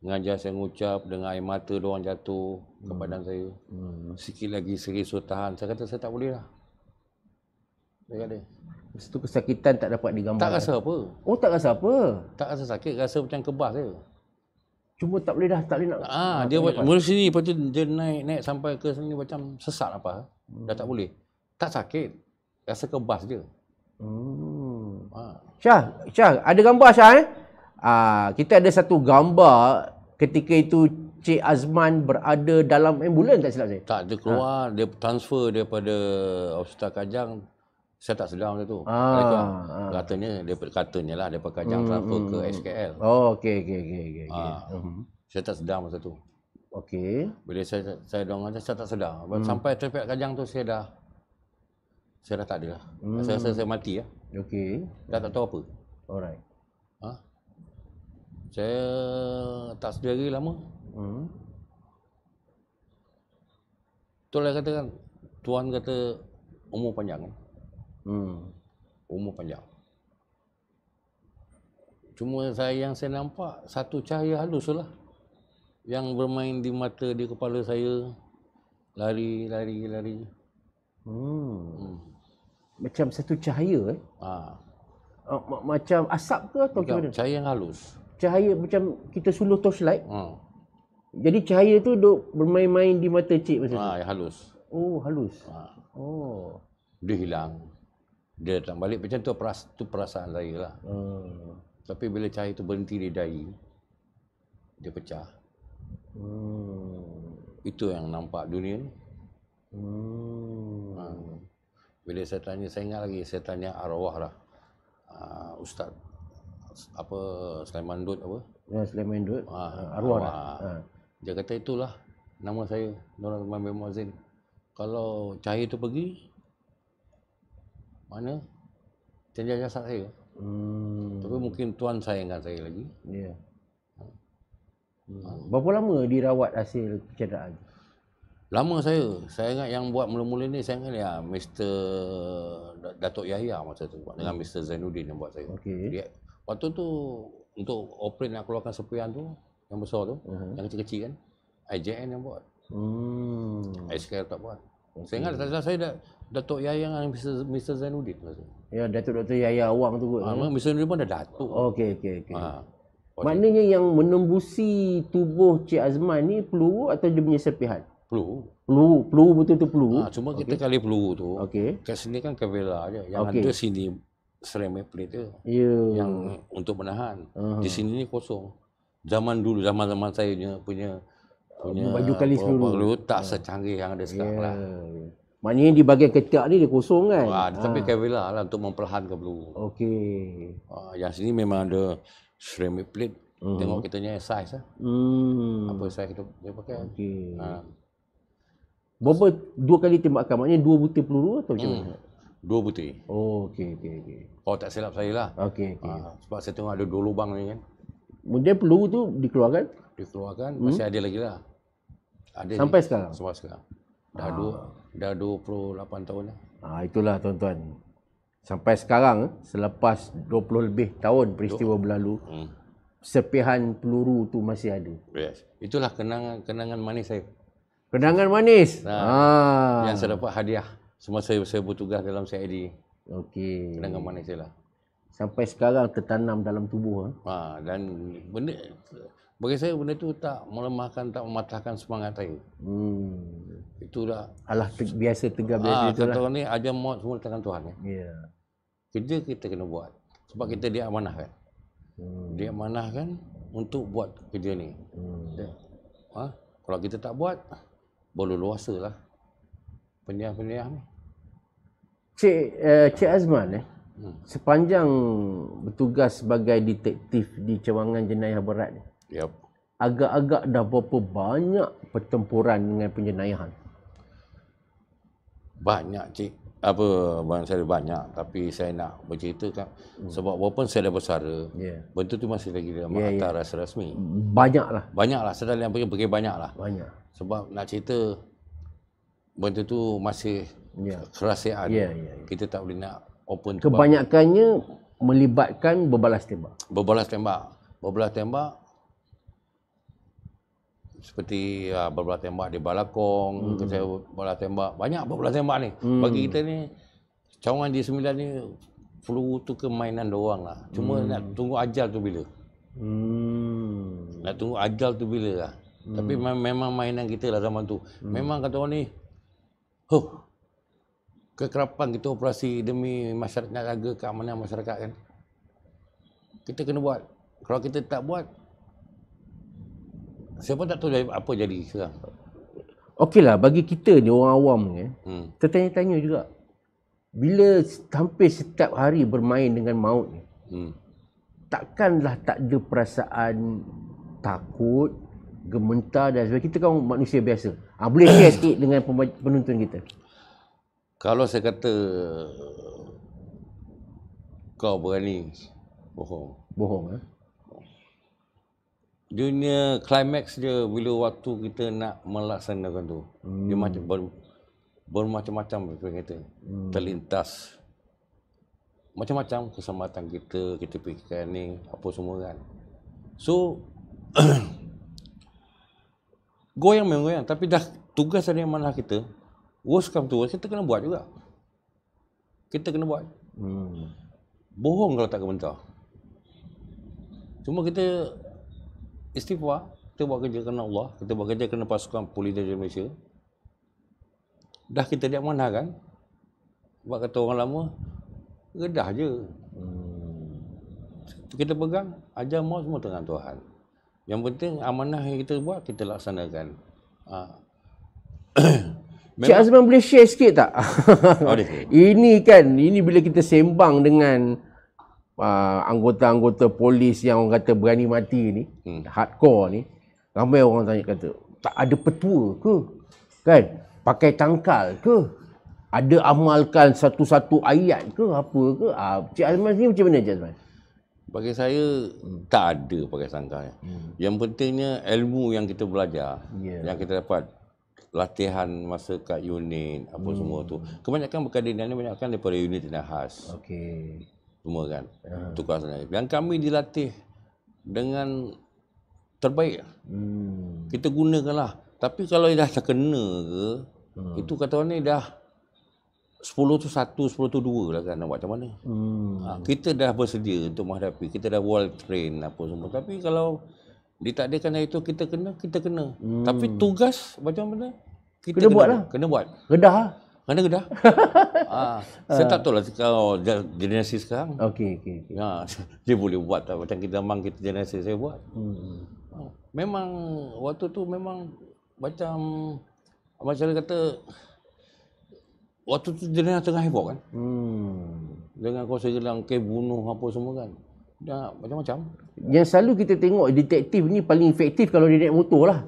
Speaker 2: mengajar saya mengucap dengan air mata dia orang jatuh ke hmm. badan saya hmm. sikit lagi seri so tahan saya kata saya tak boleh lah
Speaker 1: saya kata Itu kesakitan tak dapat digambar tak rasa apa oh tak rasa apa
Speaker 2: tak rasa sakit rasa macam kebas saya
Speaker 1: Cuma tak boleh dah, tak boleh nak. Ah, dia buat mula
Speaker 2: sini, lepas tu dia naik naik sampai ke sini macam sesak apa. Hmm. Dah tak boleh. Tak sakit rasa kebas je.
Speaker 1: Hmm. Ha. Syah, Syah, ada gambar Syah eh? Ha, kita ada satu gambar ketika itu Cik Azman berada dalam ambulans tak silap saya? Tak, dia keluar,
Speaker 2: ha. dia transfer daripada Hospital Kajang. Saya tak sedar masa tu. Ha. Ha. Katanya, dia katanya lah, daripada Kajang hmm. transfer hmm. ke hmm. SKL.
Speaker 1: Oh, okey, okey, okey. Okay, okay. ha. Hmm.
Speaker 2: Saya tak sedar masa tu. Okey. Bila saya saya dong saya tak sedar. Hmm. Sampai tepi Kajang tu saya dah saya dah tak ada lah. Hmm. Saya rasa saya mati lah. Okey. Dah tak tahu apa. Alright. Ha? Saya tak sedari lama. Hmm. Tu lah kata kan, tuan kata umur panjang kan? Hmm. Umur panjang. Cuma saya yang saya nampak satu cahaya halus lah. Yang bermain di mata di kepala saya lari lari lari.
Speaker 1: hmm. hmm macam satu cahaya eh. Ha. Uh, macam asap ke atau macam mana? Cahaya yang halus. Cahaya macam kita suluh torchlight. Ha. Jadi cahaya tu duk bermain-main di mata cik macam ha, tu. Ah, halus. Oh, halus. Ha. Oh.
Speaker 2: Dia hilang. Dia datang balik macam tu, peras tu perasaan saya lah. Hmm. Tapi bila cahaya tu berhenti di dahi, dia pecah.
Speaker 1: Hmm.
Speaker 2: Itu yang nampak dunia ni. Hmm. Ha bila saya tanya saya ingat lagi saya tanya arwah lah uh, ustaz apa Sleman Dut apa
Speaker 1: ya Sleman Dut
Speaker 2: uh, arwah, arwah lah. dia kata itulah nama saya Nurul Rahman bin Muazzin kalau cahaya tu pergi mana cendera jasad saya
Speaker 1: hmm. tapi
Speaker 2: mungkin tuan saya sayangkan saya lagi ya yeah.
Speaker 1: Hmm. Berapa lama dirawat hasil kecederaan? Lama saya,
Speaker 2: saya ingat yang buat mula-mula ni saya ingat ya ah, Mr Datuk Yahya masa tu buat dengan Mr hmm. Zainuddin yang buat saya. Okey. Waktu tu untuk operate nak keluarkan serpihan tu yang besar tu, uh-huh. yang kecil-kecil kan. IJN yang buat. Hmm. SKL tak buat. Okay. Saya ingat tak salah saya dah Datuk Yahya dengan Mr Mr Zainuddin masa.
Speaker 1: Ya Datuk Datuk Yahya Awang tu. Ha, ah, eh? Mr Zainuddin pun dah datuk. Okey okey okey. Ha. Maknanya yang menembusi tubuh Cik Azman ni peluru atau dia punya serpihan? Pelu. Pelu, pelu betul tu pelu. Ha, ah, cuma kita
Speaker 2: kali pelu tu. Okey. Ke sini kan ke villa aja. Yang okay. ada sini ceramic plate tu.
Speaker 1: Ya. Yang
Speaker 2: untuk menahan. Uh-huh. Di sini ni kosong. Zaman dulu zaman-zaman saya punya punya punya baju kali dulu. tak yeah. secanggih yang ada sekarang yeah. lah.
Speaker 1: Maknanya di bahagian ketiak ni dia kosong kan? Ha, di tepi ha. Ah.
Speaker 2: kevila lah untuk memperlahankan pelu. Okey. Ha, yang sini memang ada ceramic plate. Uh-huh. Tengok kita punya size
Speaker 1: lah. Hmm. Apa size kita dia pakai. Okey. Ha. Berapa dua kali tembakan? Maknanya dua butir peluru atau macam hmm. mana? Dua butir. Oh, okey, okay. okey.
Speaker 2: Oh, tak silap saya lah. Okey, okay. Ha, ah, sebab saya tengok ada dua lubang ni kan.
Speaker 1: Kemudian peluru tu dikeluarkan?
Speaker 2: Dikeluarkan. Hmm. Masih ada lagi lah. Ada Sampai ni. sekarang? Sampai sekarang.
Speaker 1: Dah, ha. dua, ah. dah 28 tahun lah. Ha, itulah tuan-tuan. Sampai sekarang, selepas 20 lebih tahun peristiwa berlalu, hmm. sepihan peluru tu masih ada.
Speaker 2: Yes. Itulah kenangan kenangan manis saya.
Speaker 1: Kenangan manis. Ha. Ah. Yang saya dapat
Speaker 2: hadiah semasa saya, saya bertugas dalam CID. Okey. Kenangan manis ialah.
Speaker 1: Sampai sekarang tertanam dalam tubuh. Ah
Speaker 2: ha? ha, dan benda bagi saya benda itu tak melemahkan tak mematahkan semangat saya.
Speaker 1: Hmm. Itulah alah te- biasa tegar biasa ha, itulah. Contoh
Speaker 2: ni ada maut semua tangan Tuhan ya. Yeah. Kerja kita kena buat sebab kita dia amanah diamanahkan. Hmm. kan untuk buat kerja ni. Hmm. Ha? Kalau kita tak buat, Bulu luasa lah. Penyah-penyah ni.
Speaker 1: Cik, uh, Cik Azman eh. Hmm. Sepanjang bertugas sebagai detektif di cawangan jenayah berat ni. Yep. Agak-agak dah berapa banyak pertempuran dengan penjenayahan?
Speaker 2: Banyak cik. Apa bang saya banyak tapi saya nak bercerita kan hmm. sebab walaupun saya dah bersara, yeah. bentuk tu masih lagi dalam yeah, yeah. rasa rasmi. Banyaklah. Banyaklah sedang yang pergi banyaklah. Banyak sebab nak cerita benda tu masih yeah. kerahsiaan. Yeah, yeah, yeah. Kita tak boleh nak open
Speaker 1: kebanyakannya tembak. melibatkan berbalas tembak.
Speaker 2: Berbalas tembak. Berbalas tembak seperti uh, berbalas tembak di Balakong, mm. saya berbalas tembak. Banyak berbalas tembak ni. Mm. Bagi kita ni cawangan di sembilan ni flu tu kemainan doang lah. Cuma mm. nak tunggu ajal tu bila.
Speaker 1: Hmm.
Speaker 2: Nak tunggu ajal tu bila lah. Tapi hmm. mem- memang mainan kita lah zaman tu. Hmm. Memang kata orang ni, huh, kekerapan kita operasi demi masyarakat raga keamanan masyarakat kan. Kita kena buat. Kalau kita tak buat, siapa tak tahu apa jadi sekarang.
Speaker 1: Okey lah, bagi kita ni orang awam ni, eh, hmm. tertanya-tanya juga. Bila hampir setiap hari bermain dengan maut ni, hmm. takkanlah tak ada perasaan takut, gementar dan sebagainya. Kita kan manusia biasa. Ha, boleh share sikit dengan penonton kita.
Speaker 2: Kalau saya kata kau berani bohong. Bohong, eh? Dunia climax dia bila waktu kita nak melaksanakan tu. Hmm. Dia macam ber, bermacam-macam lah kita hmm. terlintas. Macam-macam kesempatan kita, kita fikirkan ni, apa semua kan. So, goyang memang goyang tapi dah tugas dari mana kita worst come to worst kita kena buat juga kita kena buat hmm. bohong kalau tak kementah cuma kita istighfar kita buat kerja kerana Allah kita buat kerja kerana pasukan politik dari Malaysia dah kita di mana kan sebab kata orang lama redah je hmm. kita pegang ajar mahu semua dengan Tuhan yang penting amanah yang kita buat kita laksanakan. Ha. Memang... Cik
Speaker 1: Azman boleh share sikit tak? Oh, boleh. ini kan, ini bila kita sembang dengan uh, anggota-anggota polis yang orang kata berani mati ni, hmm. hardcore ni, ramai orang tanya kata, tak ada petua ke? Kan? Pakai tangkal ke? Ada amalkan satu-satu ayat ke apa ke? Uh, Cik Azman ni macam mana Cik Azman?
Speaker 2: bagi saya mm, tak ada pakai sangka hmm. yang pentingnya ilmu yang kita belajar yeah. yang kita dapat latihan masa kat unit apa hmm. semua tu kebanyakan berkadinan ini banyakkan daripada unit yang khas okey semua kan hmm. tukar sebenarnya yang kami dilatih dengan terbaik hmm. kita gunakanlah tapi kalau dah terkena ke hmm. itu kata orang ni dah 10 tu satu, 10 tu dua, lah kan nak buat macam mana. Hmm. Ha, kita dah bersedia untuk menghadapi. Kita dah well train apa semua. Tapi kalau ditakdirkan hari itu kita kena, kita kena. Hmm. Tapi tugas macam mana? Kita kena, buat lah. Kena buat. Redah lah. Kena redah. ha, saya tak tahu lah kalau oh, generasi sekarang. Okey, okey. Okay. Ha, dia boleh buat tak? Macam kita memang kita generasi saya buat. Hmm. Ha, memang waktu tu memang macam macam kata waktu tu dia tengah heboh kan.
Speaker 1: Hmm.
Speaker 2: Dengan kuasa gelang ke
Speaker 1: bunuh apa semua kan. Dah macam-macam. Yang selalu kita tengok detektif ni paling efektif kalau dia naik motor lah.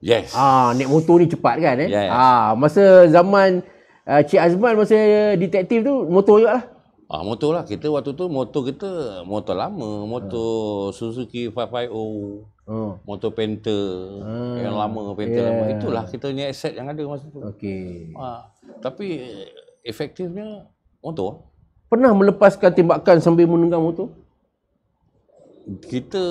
Speaker 1: Yes. Ah, naik motor ni cepat kan eh. Yes. Ah, masa zaman uh, Cik Azman masa detektif tu motor juga lah. Ah motor lah kita waktu
Speaker 2: tu motor kita motor lama, motor ha. Suzuki 550. Oh. Motor Panther hmm. yang lama Panther yeah. lama itulah kita punya aset yang ada masa tu. Okey. Ah, tapi eh, efektifnya motor.
Speaker 1: Pernah melepaskan tembakan sambil menunggang motor?
Speaker 2: Kita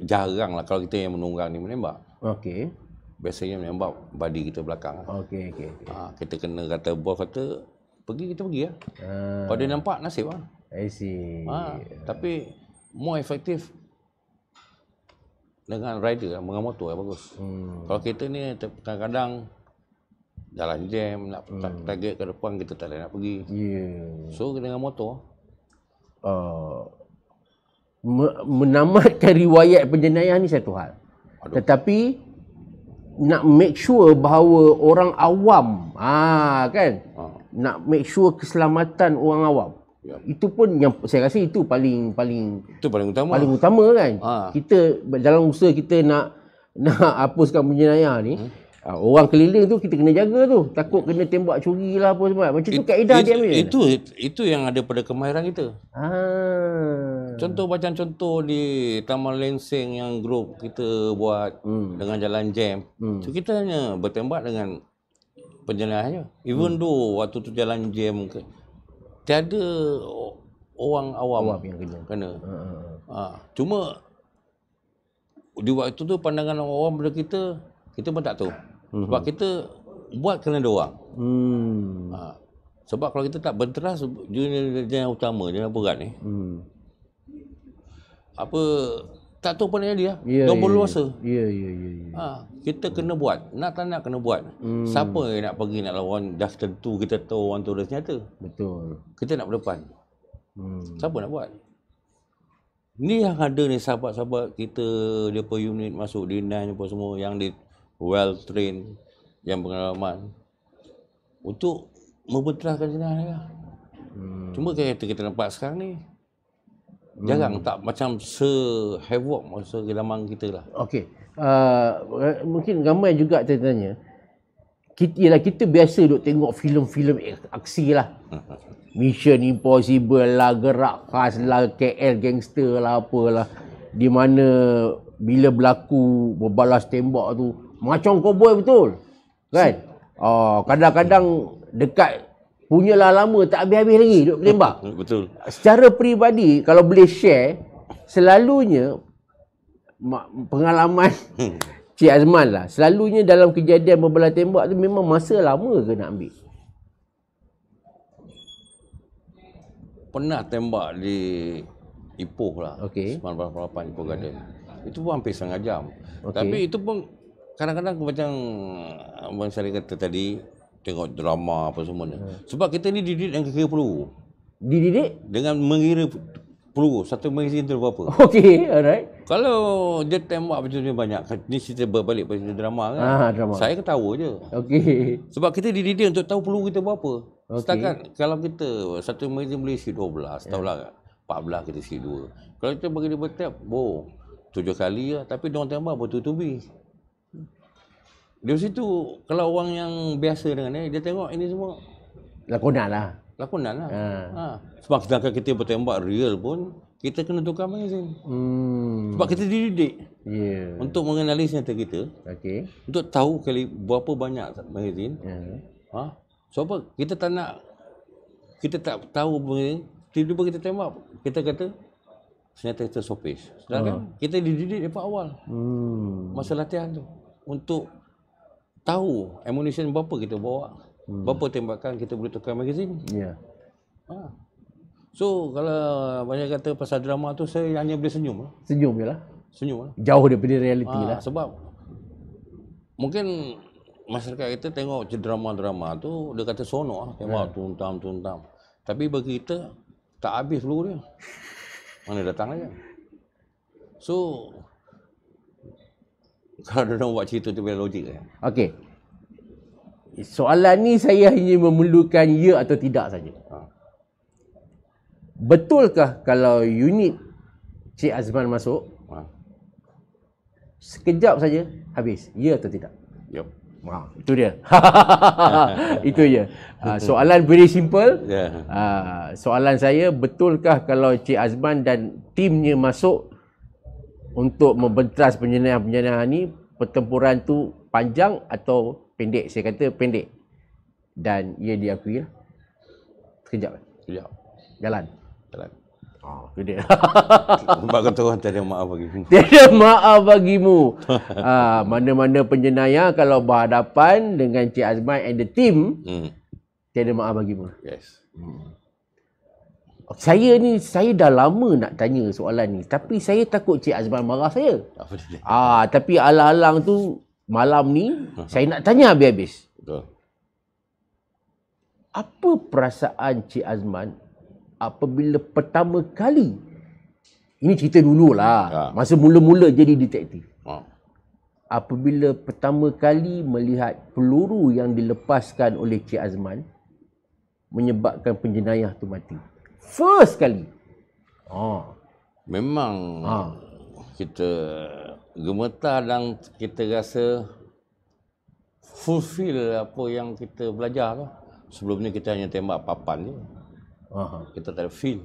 Speaker 2: jarang lah kalau kita yang menunggang ni menembak. Okey. Biasanya menembak badi kita belakang. Lah. Okey, okey. Okay. Ah, kita kena kata bos kata pergi kita pergi ya. Hmm. Kalau dia nampak nasib lah. I see. Ha, tapi more efektif dengan rider lah, dengan motor yang bagus. Hmm. Kalau kereta ni kadang-kadang jalan jam nak hmm. target ke depan kita tak boleh nak pergi. Yeah. So dengan motor
Speaker 1: uh, me- menamatkan riwayat penjenayah ni satu hal. Aduh. Tetapi nak make sure bahawa orang awam ah kan nak make sure keselamatan orang awam. Ya. Itu pun yang saya rasa itu paling paling itu paling utama. Paling utama kan? Ha. Kita dalam usaha kita nak nak hapuskan penjenayah ni, hmm. ha. orang keliling tu kita kena jaga tu. Takut ya. kena tembak curi lah apa sebab. Macam tu kaedah dia ambil. Itu,
Speaker 2: itu yang ada pada kemahiran kita.
Speaker 1: Ha. Contoh
Speaker 2: macam contoh di Taman Lensing yang grup kita buat hmm. dengan jalan jam. Hmm. So kita hanya bertembak dengan Penjelasannya, Even hmm. though waktu tu jalan jam ke tiada orang awam, awam yang kena. kena. Ha, hmm. Ha, ha. ha. cuma di waktu tu pandangan orang awam pada kita kita pun tak tahu. Hmm. Sebab kita buat kena dia orang. Hmm. Ha. Sebab kalau kita tak berteras junior-junior utama, junior berat ni. Hmm. Apa tak tahu pun dia dia.
Speaker 1: Dia perlu rasa. Ya
Speaker 2: ya ya ya. Ha, kita kena buat. Nak tak nak kena buat. Hmm. Siapa yang nak pergi nak lawan dah tentu kita tahu orang tu dah senyata. Betul. Kita nak berdepan. Hmm. Siapa nak buat? Ni yang ada ni sahabat-sahabat kita depa unit masuk di nine apa semua yang di well trained yang pengalaman untuk membenterahkan jenayah. Lah. Hmm. Cuma kayak kita, kita nampak sekarang ni, jarang hmm. tak macam se havoc masa gelaman kita lah. Okey.
Speaker 1: Uh, mungkin ramai juga tanya-tanya. Kita ialah kita biasa duk tengok filem-filem aksi lah. Mission Impossible lah, gerak khas lah, KL gangster lah apalah. Di mana bila berlaku berbalas tembak tu macam cowboy betul. Kan? Uh, kadang-kadang dekat punyalah lama tak habis-habis lagi duk tembak. Hmm, betul. Secara peribadi kalau boleh share selalunya pengalaman hmm. Cik Azman lah selalunya dalam kejadian berbelah tembak tu memang masa lama ke nak ambil?
Speaker 2: Pernah tembak di Ipoh lah. Okay. 1988 Ipoh Garden. Itu pun hampir setengah jam. Okay. Tapi itu pun kadang-kadang macam Abang Syari kata tadi, tengok drama apa semua ni. Hmm. Sebab kita ni dididik dengan kira perlu Dididik? Dengan mengira perlu Satu magazine tu berapa. Okey, alright. Kalau dia tembak macam ni banyak. Ni cerita berbalik pada drama kan. Ah, drama. Saya ketawa je. Okey. Sebab kita dididik untuk tahu perlu kita berapa. Okay. Setakat kalau kita satu magazine boleh isi 12, yeah. tahulah kan. 14 kita isi 2. Kalau kita bagi dia bertiap, boh. tujuh kali lah. Tapi dia orang tembak bertutubi. Di situ kalau orang yang biasa dengan dia dia tengok ini semua lakonan lah.
Speaker 1: Lakonan lah. Ha. ha.
Speaker 2: Sebab sedangkan kita bertembak real pun kita kena tukar magazine.
Speaker 1: Hmm. Sebab kita
Speaker 2: dididik. Yeah. Untuk mengenali senjata kita. Okay. Untuk tahu kali berapa banyak magazine. Ya. Yeah. Ha. So kita tak nak kita tak tahu tiba-tiba kita tembak kita kata senjata kita sopis. Sedangkan ha. kita dididik dari awal.
Speaker 1: Hmm. Masa
Speaker 2: latihan tu untuk tahu ammunition berapa kita bawa hmm. berapa tembakan kita boleh tukar magazin ya yeah. ha. so kalau banyak kata pasal drama tu saya hanya boleh senyum lah. senyum jelah senyum
Speaker 1: lah. jauh daripada realiti ha, lah
Speaker 2: sebab mungkin masyarakat kita tengok drama-drama tu dia kata sono ah tembak yeah. Ha. tuntam tuntam tapi bagi kita tak habis peluru dia mana datang lagi so Kalau dia buat cerita tu punya logik kan. eh.
Speaker 1: Okey. Soalan ni saya hanya memerlukan ya atau tidak saja. Ha. Betulkah kalau unit Cik Azman masuk? Ha. Sekejap saja habis. Ya atau tidak? Ya. Yep. Ha. Itu dia. Itu je. Ha, soalan very simple. Ya. Ha, soalan saya, betulkah kalau Cik Azman dan timnya masuk untuk membentras penjenayah-penjenayah ini pertempuran tu panjang atau pendek saya kata pendek dan ia diakui lah. Sekejap. Eh. Sekejap. Jalan. Jalan.
Speaker 2: Ah, oh, Mbak kata orang tiada maaf bagimu. Tiada
Speaker 1: maaf bagimu. ah, mana-mana penjenayah kalau berhadapan dengan Cik Azman and the team, hmm. tiada maaf bagimu. Yes. Hmm. Saya ni saya dah lama nak tanya soalan ni tapi saya takut Cik Azman marah saya. Ah tapi alang-alang tu malam ni hmm. saya nak tanya habis-habis. Apa perasaan Cik Azman apabila pertama kali ini cerita dululah ha. masa mula-mula jadi detektif. Ha. Apabila pertama kali melihat peluru yang dilepaskan oleh Cik Azman menyebabkan penjenayah tu mati. First kali. Oh. Ha.
Speaker 2: Memang ha. kita gemetar dan kita rasa fulfill apa yang kita belajar tu. Sebelum ni kita hanya tembak papan je. Aha. Kita tak ada feel.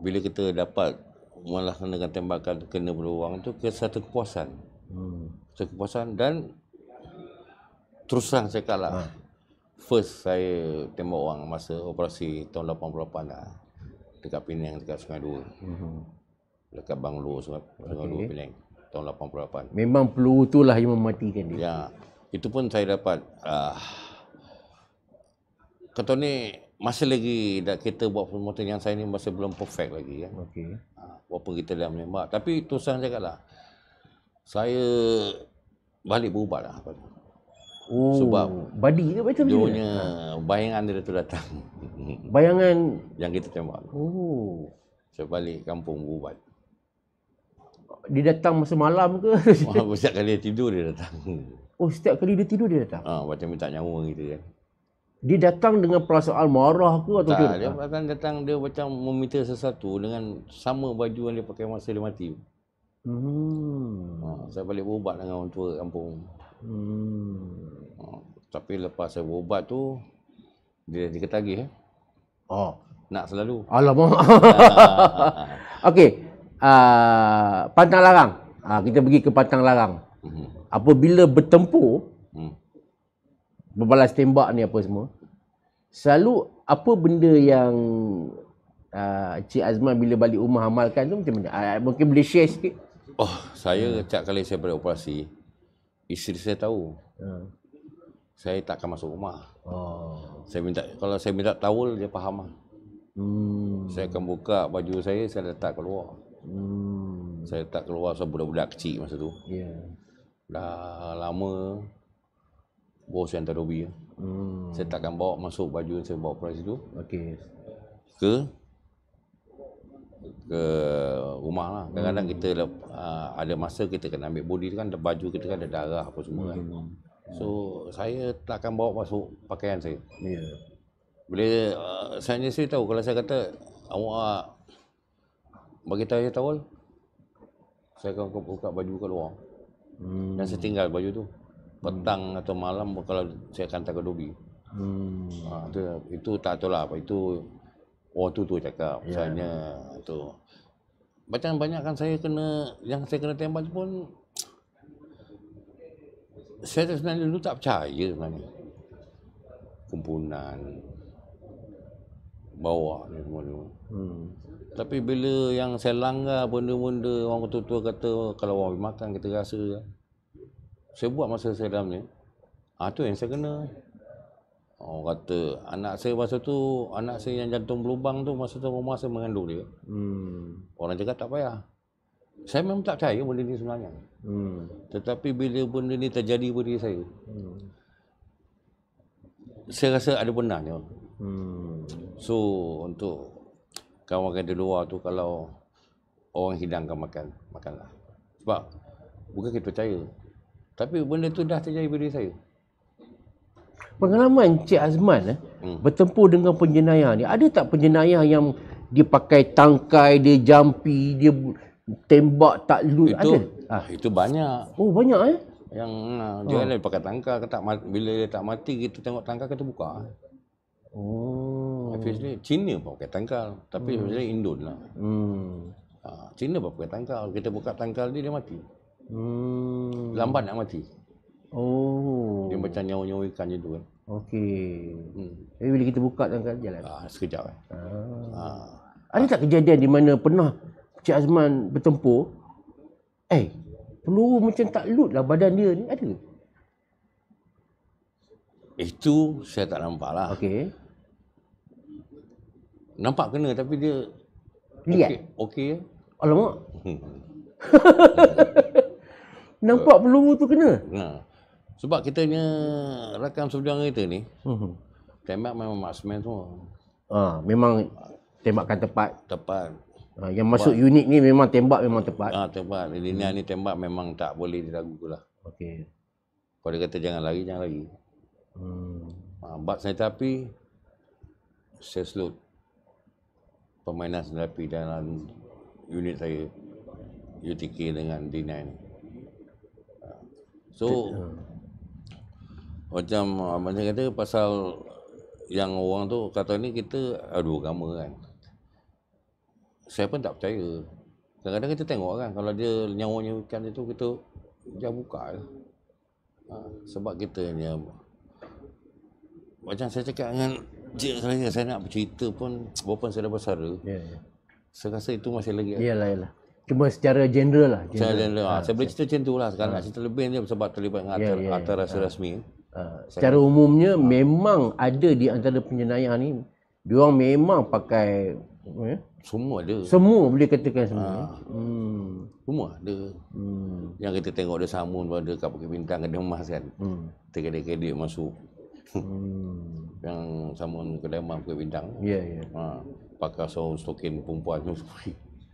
Speaker 2: Bila kita dapat melaksanakan tembakan kena peluang tu, kita satu kepuasan. Hmm. Satu kepuasan dan terus terang saya lah. Ha first saya tembak orang masa operasi tahun 88 lah dekat Penang dekat Sungai Dua. mm Dekat Banglo Sungai, Sungai okay. Dua tahun 88. Memang
Speaker 1: peluru itulah yang mematikan dia. Ya.
Speaker 2: Itu pun saya dapat ah uh, kata ni masih lagi dah kita buat promotion yang saya ni masih belum perfect lagi kan. Okey. Uh, ah, walaupun kita dah menembak tapi tu sang cakaplah. Saya balik berubah lah.
Speaker 1: Ooh. sebab body dia macam mana? Dunia
Speaker 2: bayangan dia tu datang. Bayangan yang kita tembak.
Speaker 1: Oh.
Speaker 2: Saya balik kampung buat.
Speaker 1: Dia datang masa malam ke?
Speaker 2: setiap kali dia tidur dia datang.
Speaker 1: Oh, setiap kali dia tidur dia datang.
Speaker 2: Ah, ha, macam minta nyawa gitu kan.
Speaker 1: Dia datang dengan perasaan marah ke atau tak, dia
Speaker 2: datang? datang dia macam meminta sesuatu dengan sama baju yang dia pakai masa dia mati.
Speaker 1: Hmm. Ha,
Speaker 2: saya balik berubat dengan orang tua kampung. Hmm. Oh, tapi lepas saya berubat tu dia dia kata lagi eh. Oh, nak selalu. Alamak.
Speaker 1: Okey. uh, pantang larang. Ah, kita pergi ke pantang larang. Hmm. Apabila bertempur, hmm. Berbalas tembak ni apa semua. Selalu apa benda yang uh, Cik Azman bila balik rumah amalkan tu macam mana? Uh, mungkin boleh share sikit.
Speaker 2: Oh, saya hmm. cak kali saya beroperasi isteri saya tahu. Ya. Saya tak akan masuk rumah. Oh. Saya minta kalau saya minta tahu dia faham lah. Hmm. Saya akan buka baju saya, saya letak keluar. Hmm. Saya letak keluar sebab budak-budak kecil masa tu. Ya. Dah lama bos yang terobi. Hmm. Saya takkan bawa masuk baju saya bawa pergi situ. Okey. Ke ke rumah lah kadang-kadang hmm. kita uh, ada masa kita kena ambil body tu kan baju kita kan ada darah apa semua kan. hmm. kan so hmm. saya tak akan bawa masuk pakaian saya yeah. bila uh, ah, saya saya tahu kalau saya kata awak uh, bagi saya tahu saya akan buka baju ke luar hmm. dan saya hmm. tinggal baju tu petang hmm. atau malam kalau saya akan tak ke dobi
Speaker 1: hmm. uh, itu,
Speaker 2: itu tak tahu lah apa itu Oh tu tu cakap. Ya. Misalnya yeah. tu. Macam banyak kan saya kena yang saya kena tembak tu pun saya sebenarnya dulu tak percaya sebenarnya. Kumpulan bawa ni semua ni. Hmm. Tapi bila yang saya langgar benda-benda orang tua-tua kata kalau orang makan kita rasa saya buat masa saya dalam ni. Ah ha, tu yang saya kena. Orang kata anak saya masa tu anak saya yang jantung berlubang tu masa tu rumah saya mengandung dia. Hmm. Orang cakap tak payah. Saya memang tak percaya benda ni sebenarnya. Hmm. Tetapi bila benda ni terjadi pada diri saya. Hmm. Saya rasa ada benarnya. Hmm. So untuk kawan-kawan di luar tu kalau orang hidangkan makan, makanlah. Sebab bukan kita percaya. Tapi benda tu dah terjadi pada diri saya
Speaker 1: pengalaman Cik Azman eh, hmm. bertempur dengan penjenayah ni ada tak penjenayah yang dia pakai tangkai dia jampi dia tembak tak loot itu, ada ah. itu banyak oh banyak eh
Speaker 2: yang ah, ah. dia jual oh. dia pakai tangkai ke tak bila dia tak mati kita tengok tangkai kita buka
Speaker 1: oh Actually,
Speaker 2: Cina pun pakai tangkal tapi hmm. sebenarnya Indon lah hmm. Ah, Cina pun pakai tangkal kita buka tangkal dia dia mati
Speaker 1: hmm. lambat nak mati
Speaker 2: Oh. Dia macam nyawa-nyawa ikan gitu kan. Okey.
Speaker 1: Hmm. bila kita buka tu kan jalan. Ah, sekejap eh. Ah. ah. Ada tak kejadian di mana pernah Cik Azman bertempur? Eh, peluru macam tak loot lah badan dia ni. Ada
Speaker 2: Itu saya tak nampak lah. Okey. Nampak kena tapi dia... Lihat? Okey.
Speaker 1: Okay. Alamak. Hmm. nampak peluru tu kena?
Speaker 2: Nah. Sebab kita punya rakan sejuang kita ni, hmm. tembak memang marksman semua. Ha,
Speaker 1: memang tembakan tepat. Tepat. Ha, yang tepat. masuk unit ni memang tembak memang tepat.
Speaker 2: Ah ha, tepat. Linia hmm. ni tembak memang tak boleh diragukulah. Okey. Kalau dia kata jangan lari, jangan lari. Hmm. Ha, bat senjata api, saya slot. pemainan senjata api dalam unit saya. UTK dengan D9. Ha. So, ha macam ah, macam kata pasal yang orang tu kata ni kita ada agama kan saya pun tak percaya kadang-kadang kita tengok kan kalau dia nyawanya ikan itu kita jangan buka lah. ha, sebab kita ni macam saya cakap dengan Cik saya, saya nak bercerita pun walaupun saya dah bersara yeah, yeah. saya rasa itu masih lagi iyalah
Speaker 1: iyalah Cuma secara general lah. General. Secara general. Ha, ha,
Speaker 2: saya boleh cerita macam tu lah sekarang. Ha. Cerita lebih ni sebab terlibat dengan yeah, ya, ya. atas yeah, yeah. rasa ha. rasmi. Ah, saya secara
Speaker 1: umumnya saya, ah. memang ada di antara penjenayah ni dia memang pakai ya? semua ada semua boleh katakan semua ha. hmm. semua ada hmm. yang kita tengok ada samun
Speaker 2: pada kat pakai bintang ada emas kan hmm. tergede kredit masuk hmm. yang samun kedai emas pakai bintang ya yeah, ya yeah. ha. pakai sound stokin perempuan tu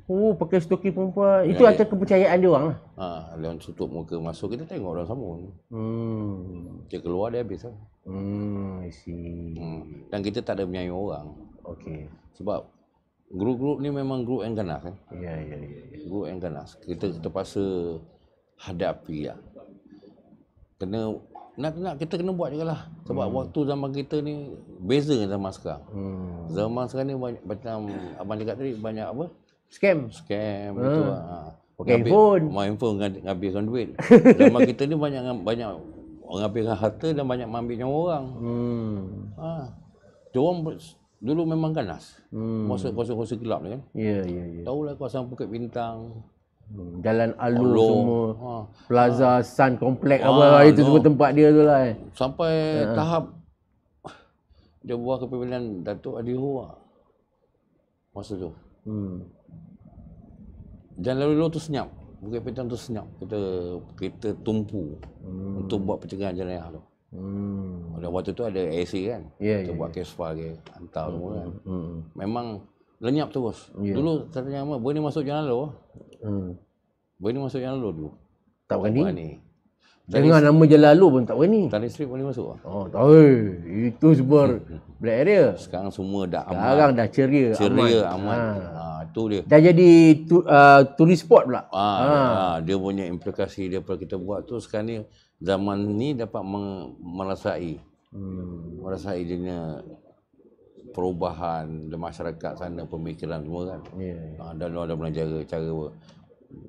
Speaker 1: Oh, pakai stoki perempuan. Ya, itu ya. kepercayaan dia orang lah.
Speaker 2: Ha, dia orang tutup muka masuk, kita tengok orang sama.
Speaker 1: Hmm.
Speaker 2: Dia keluar, dia habis lah. Hmm, I see. Hmm. Dan kita tak ada menyayang orang. Okey. Sebab grup-grup ni memang grup yang ganas kan? Ya, ya, ya. ya. Grup yang ganas. Kita terpaksa hadapi lah. Kena nak nak kita kena buat jugalah sebab hmm. waktu zaman kita ni beza dengan zaman sekarang.
Speaker 1: Hmm. Zaman
Speaker 2: sekarang ni banyak macam abang cakap tadi banyak apa? scam scam ah. betul hmm. ah pakai ngambil, phone main handphone ngabiskan duit Lama kita ni banyak banyak menghabiskan harta dan banyak mengambil nyawa orang
Speaker 1: hmm ah
Speaker 2: orang dulu memang ganas hmm. masuk kuasa-kuasa gelap ni kan ya yeah, ya ya yeah. tahulah bukit bintang hmm, Jalan Alu Allo. semua ha.
Speaker 1: Plaza ha. Sun Complex ha. apa itu no. semua tempat dia tu lah eh. Sampai ha. tahap
Speaker 2: Dia buah kepimpinan Datuk Adi Hua Masa tu hmm. Dan lalu lalu tu senyap. Bukit Pintang tu senyap. Kita kita tumpu hmm. untuk buat pencegahan jalan lalu. tu.
Speaker 1: Hmm.
Speaker 2: Dan waktu tu ada AC kan. Yeah, ya, kita yeah, buat yeah. kesfar ke hantar semua hmm, kan. Hmm, hmm, hmm. Memang lenyap terus. Yeah. Dulu tadinya apa? Boleh masuk jalan lalu. Hmm. Boleh masuk jalan lalu dulu. Tak berani. berani. Dengar Tari nama jalan lalu pun tak berani. Tarik strip boleh masuk.
Speaker 1: Oh, tak. itu sebab
Speaker 2: black area. Sekarang semua dah aman. Sekarang dah ceria, ceria aman. aman. ha tu dia. Dah jadi
Speaker 1: tu, uh, turis spot pula. Ha, ha. ha,
Speaker 2: dia punya implikasi dia pada kita buat tu sekarang ni zaman ni dapat merasai. Hmm. Merasai dia perubahan di masyarakat sana pemikiran semua kan. Yeah. Ha, dan ada belajar cara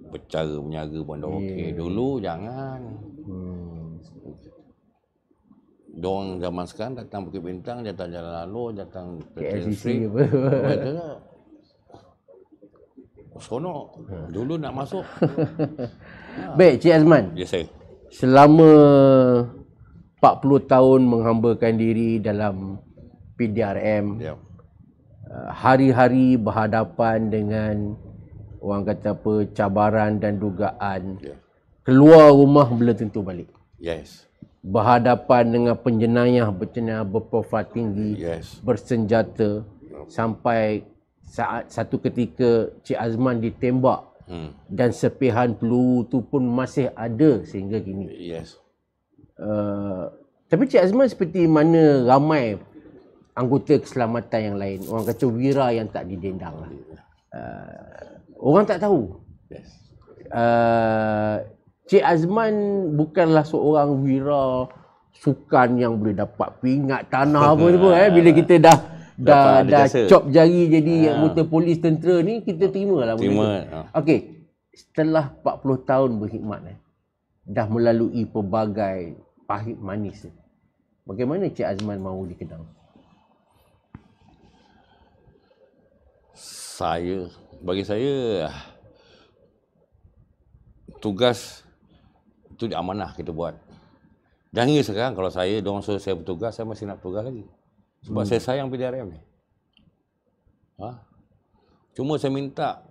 Speaker 2: bercara menyaga pun dah yeah. okey dulu jangan. Hmm. Diorang zaman sekarang datang Bukit Bintang, datang Jalan Lalu, datang Bukit Street. Apa? Seronok. Hmm. Dulu nak masuk. ha. Baik, Cik Azman. Ya, yes, saya.
Speaker 1: Selama 40 tahun menghambakan diri dalam PDRM. Ya. Yeah. Hari-hari berhadapan dengan orang kata apa, cabaran dan dugaan. Yeah. Keluar rumah bila tentu balik. Yes. Berhadapan dengan penjenayah, berjenayah berprofil tinggi. Yes. Bersenjata. Ya. Sampai saat satu ketika Cik Azman ditembak hmm. dan sepihan peluru tu pun masih ada sehingga kini. Yes. Uh, tapi Cik Azman seperti mana ramai anggota keselamatan yang lain. Orang kata wira yang tak didendang. Lah. Uh, orang tak tahu. Yes. Uh, Cik Azman bukanlah seorang wira sukan yang boleh dapat pingat tanah apa-apa. eh, bila kita dah dah dah, dah chop jari jadi ah. anggota ha. polis tentera ni kita terima lah terima ah. okey setelah 40 tahun berkhidmat eh dah melalui pelbagai pahit manis eh. bagaimana cik azman mahu dikenal
Speaker 2: saya bagi saya tugas itu diamanah kita buat Jangan hingga sekarang kalau saya dong suruh saya bertugas saya masih nak bertugas lagi sebab hmm. saya sayang PDRM ni. Ha? Cuma saya minta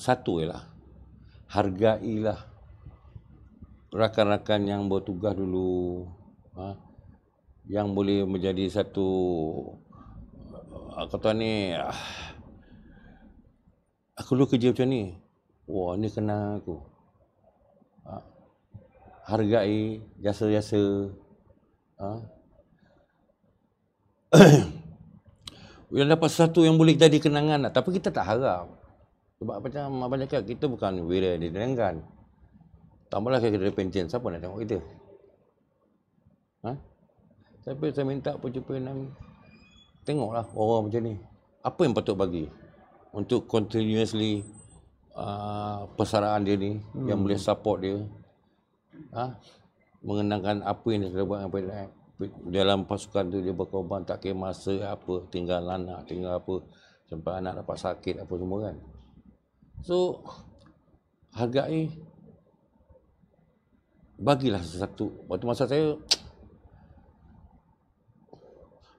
Speaker 2: satu lah, hargailah rakan-rakan yang bertugas dulu ha? yang boleh menjadi satu aku tahu ni ah, aku dulu kerja macam ni wah ni kenal aku ha? hargai jasa-jasa ha? Bila dapat satu yang boleh jadi kenangan lah. Tapi kita tak harap. Sebab macam Abang cakap, kita bukan wira di Terengganu. Tambah lagi kita ada pension, siapa nak tengok kita? Ha? Tapi saya minta perjumpaan dengan Tengoklah orang macam ni. Apa yang patut bagi? Untuk continuously uh, persaraan dia ni, hmm. yang boleh support dia. Ha? Mengenangkan apa yang dia sudah buat dengan dalam pasukan tu dia berkorban tak kira masa apa tinggal anak tinggal apa sampai anak dapat sakit apa semua kan so harga ni bagilah satu waktu masa saya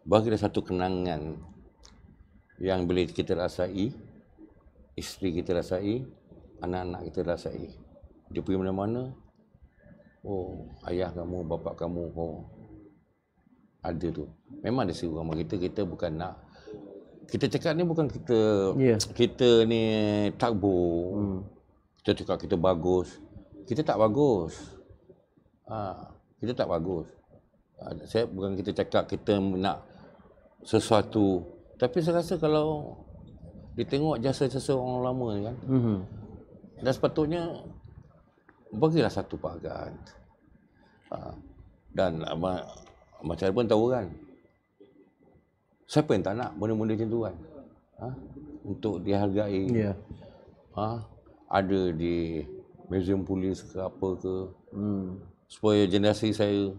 Speaker 2: bagilah satu kenangan yang boleh kita rasai isteri kita rasai anak-anak kita rasai dia pergi mana-mana oh ayah kamu bapa kamu oh ada tu memang ada seru sama kita kita bukan nak kita cakap ni bukan kita yeah. kita ni takbo hmm. kita cakap kita bagus kita tak bagus ha, kita tak bagus ha, saya bukan kita cakap kita nak sesuatu tapi saya rasa kalau ditengok jasa-jasa orang lama ni kan hmm. dan sepatutnya bagilah satu pagar ha, dan apa macam mana pun tahu kan. Siapa yang tak nak benda-benda macam tu kan? Ha? Untuk dihargai. Yeah. Ha? Ada di museum polis ke apa ke. Hmm. Supaya generasi saya,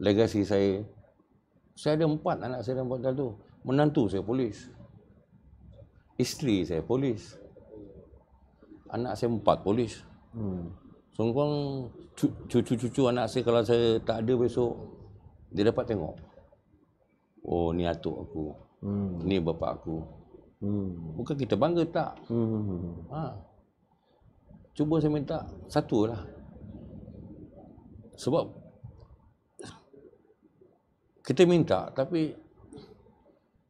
Speaker 2: legasi saya. Saya ada empat anak saya dan empat tu. Menantu saya polis. Isteri saya polis. Anak saya empat polis. Hmm. Sungguh cucu-cucu anak saya kalau saya tak ada besok dia dapat tengok oh ni atuk aku hmm. ni bapa aku hmm. bukan kita bangga tak hmm. ha. cuba saya minta satu lah sebab kita minta tapi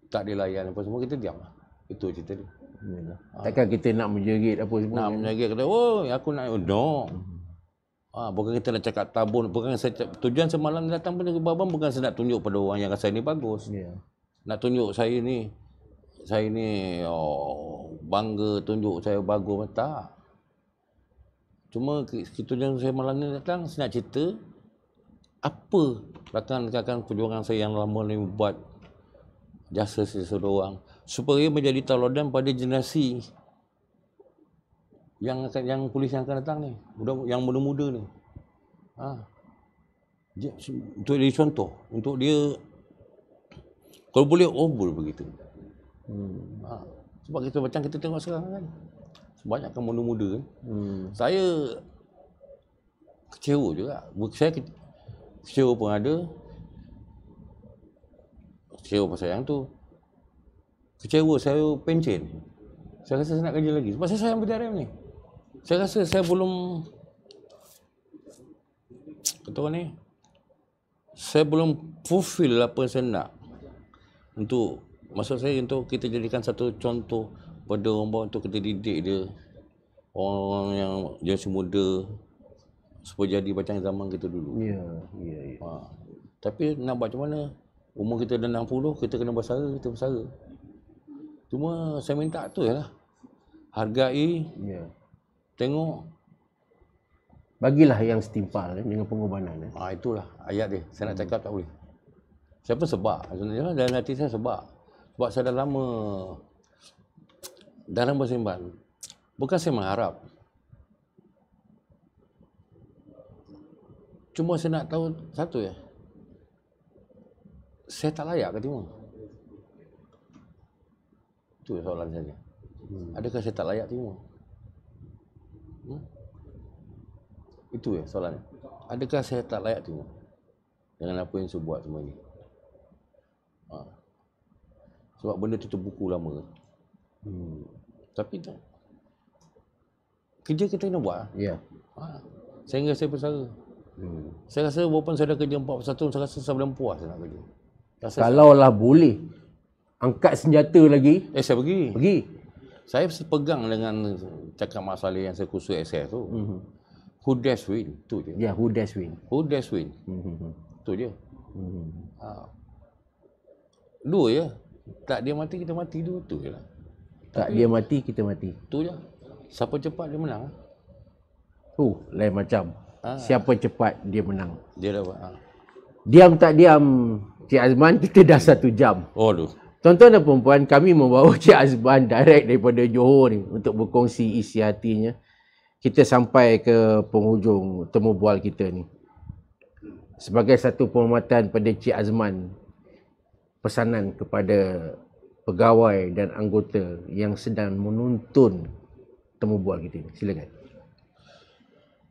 Speaker 2: tak dilayan apa semua kita diam lah. itu cerita dia
Speaker 1: ha. Takkan
Speaker 2: kita nak menjerit apa semua? Nak kan? menjerit kata, oh aku nak, oh, no. Hmm. Ah, bukan kita nak cakap tabun, bukan saya tujuan semalam datang pun ke babang bukan saya nak tunjuk pada orang yang rasa ini bagus. Yeah. Nak tunjuk saya ini, saya ini, oh, bangga tunjuk saya bagus mata. Cuma kita yang saya malam ni datang saya nak cerita apa rakan-rakan perjuangan saya yang lama ni buat jasa sesuatu orang supaya menjadi taladan pada generasi yang yang polis yang akan datang ni budak yang muda-muda ni ha dia, untuk dia contoh untuk dia kalau boleh oh begitu hmm. ha. sebab kita macam kita tengok sekarang kan banyak kan muda-muda kan hmm. saya kecewa juga saya kecewa pun ada kecewa pasal yang tu kecewa saya pencen saya rasa saya nak kerja lagi sebab saya sayang BDRM ni saya rasa saya belum ketua ni saya belum fulfill apa yang saya nak untuk maksud saya untuk kita jadikan satu contoh pada orang bawah untuk kita didik dia orang yang jenis muda supaya jadi macam zaman kita dulu ya yeah, ya ha. tapi nak buat macam mana umur kita dah 60 kita kena bersara kita bersara cuma saya minta tu lah hargai ya yeah. Tengok
Speaker 1: Bagilah yang setimpal
Speaker 2: dengan pengorbanan eh. ha, Itulah ayat dia Saya nak cakap hmm. tak boleh Saya pun sebab Sebenarnya dalam nanti saya sebab Sebab saya dah lama Dalam bersimban Bukan saya mengharap Cuma saya nak tahu satu ya Saya tak layak ke timur Itu soalan saya hmm. Adakah saya tak layak timur Hmm? Itu ya soalan. Adakah saya tak layak tu? Dengan apa yang saya buat semua ini? Ha. Sebab benda tu terbuku lama. Hmm. Tapi tak. Kerja kita kena buat.
Speaker 1: Ya. Yeah. Ha.
Speaker 2: Saya ingat saya bersara. Hmm. Saya rasa walaupun saya dah kerja 41 tahun, saya rasa saya belum puas saya nak kerja. Kalau lah
Speaker 1: boleh, angkat senjata lagi. Eh, saya pergi. Pergi saya sepegang
Speaker 2: dengan cakap masalah yang saya kusuk SS tu. Mm-hmm. Who does win? Tu je. Yeah, who
Speaker 1: does win? Who does win? Mm-hmm. Tu je. Mm-hmm.
Speaker 2: Ha. Dua je. Tak dia mati, kita mati dulu. Tu je lah.
Speaker 1: Tak Tapi, dia mati, kita mati.
Speaker 2: Tu je. Siapa cepat, dia menang.
Speaker 1: Tu, lain macam. Ha. Siapa cepat, dia menang. Dia dapat. Ha. Diam tak diam, Cik Azman, kita dah satu jam. Oh, aduh. Tuan-tuan dan perempuan, kami membawa Cik Azban direct daripada Johor ni untuk berkongsi isi hatinya. Kita sampai ke penghujung temu bual kita ni. Sebagai satu penghormatan pada Cik Azman, pesanan kepada pegawai dan anggota yang sedang menuntun temu bual kita ni. Silakan.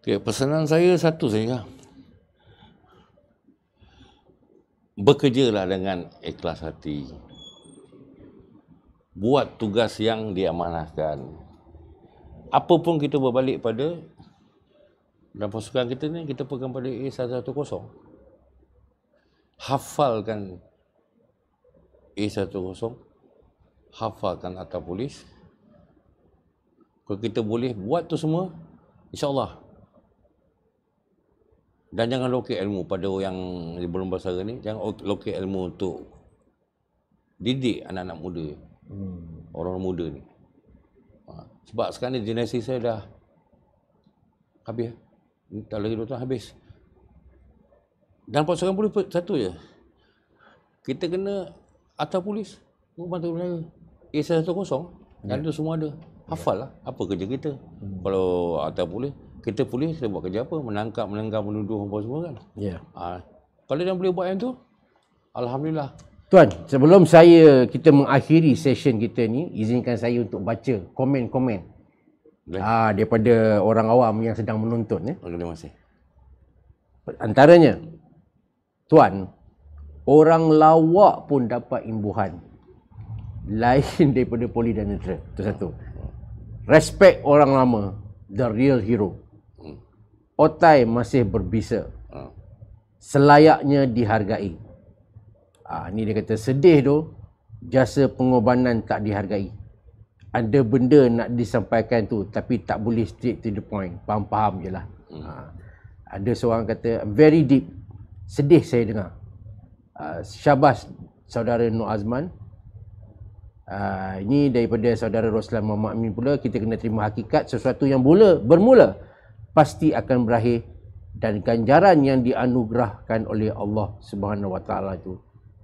Speaker 2: Okay, pesanan saya satu saja. Bekerjalah dengan ikhlas hati buat tugas yang diamanahkan. Apa pun kita berbalik pada dan pasukan kita ni kita pegang pada A110. Hafalkan A110. Hafalkan atas polis. Kalau kita boleh buat tu semua, insyaAllah. Dan jangan lokek ilmu pada orang yang belum bersara ni. Jangan lokek ilmu untuk didik anak-anak muda hmm. orang muda ni ha. sebab sekarang ni generasi saya dah habis tak lagi dua tahun habis dan pasukan polis satu je kita kena atas polis membantu mereka eh saya satu kosong dan yeah. tu semua ada hafal lah apa kerja kita hmm. kalau atas polis kita polis kita buat kerja apa menangkap menangkap menuduh
Speaker 1: apa semua kan ya yeah.
Speaker 2: ha. kalau dia boleh buat yang tu Alhamdulillah
Speaker 1: Tuan, sebelum saya kita mengakhiri session kita ni, izinkan saya untuk baca komen-komen. Ah, ha, daripada orang awam yang sedang menonton ya. Terima kasih. Antaranya, tuan, orang lawak pun dapat imbuhan lain daripada poli dan netra. Itu satu. Respect orang lama, the real hero. Hmm. Otai masih berbisa. Hmm. Selayaknya dihargai. Ah, ni dia kata sedih tu jasa pengorbanan tak dihargai. Ada benda nak disampaikan tu tapi tak boleh straight to the point. Faham-faham je lah. Hmm. Ah, ada seorang kata very deep. Sedih saya dengar. Ah, syabas saudara Nur Azman. Ah, ini daripada saudara Roslan Muhammad Amin pula. Kita kena terima hakikat sesuatu yang mula, bermula pasti akan berakhir dan ganjaran yang dianugerahkan oleh Allah Subhanahu Wa Taala itu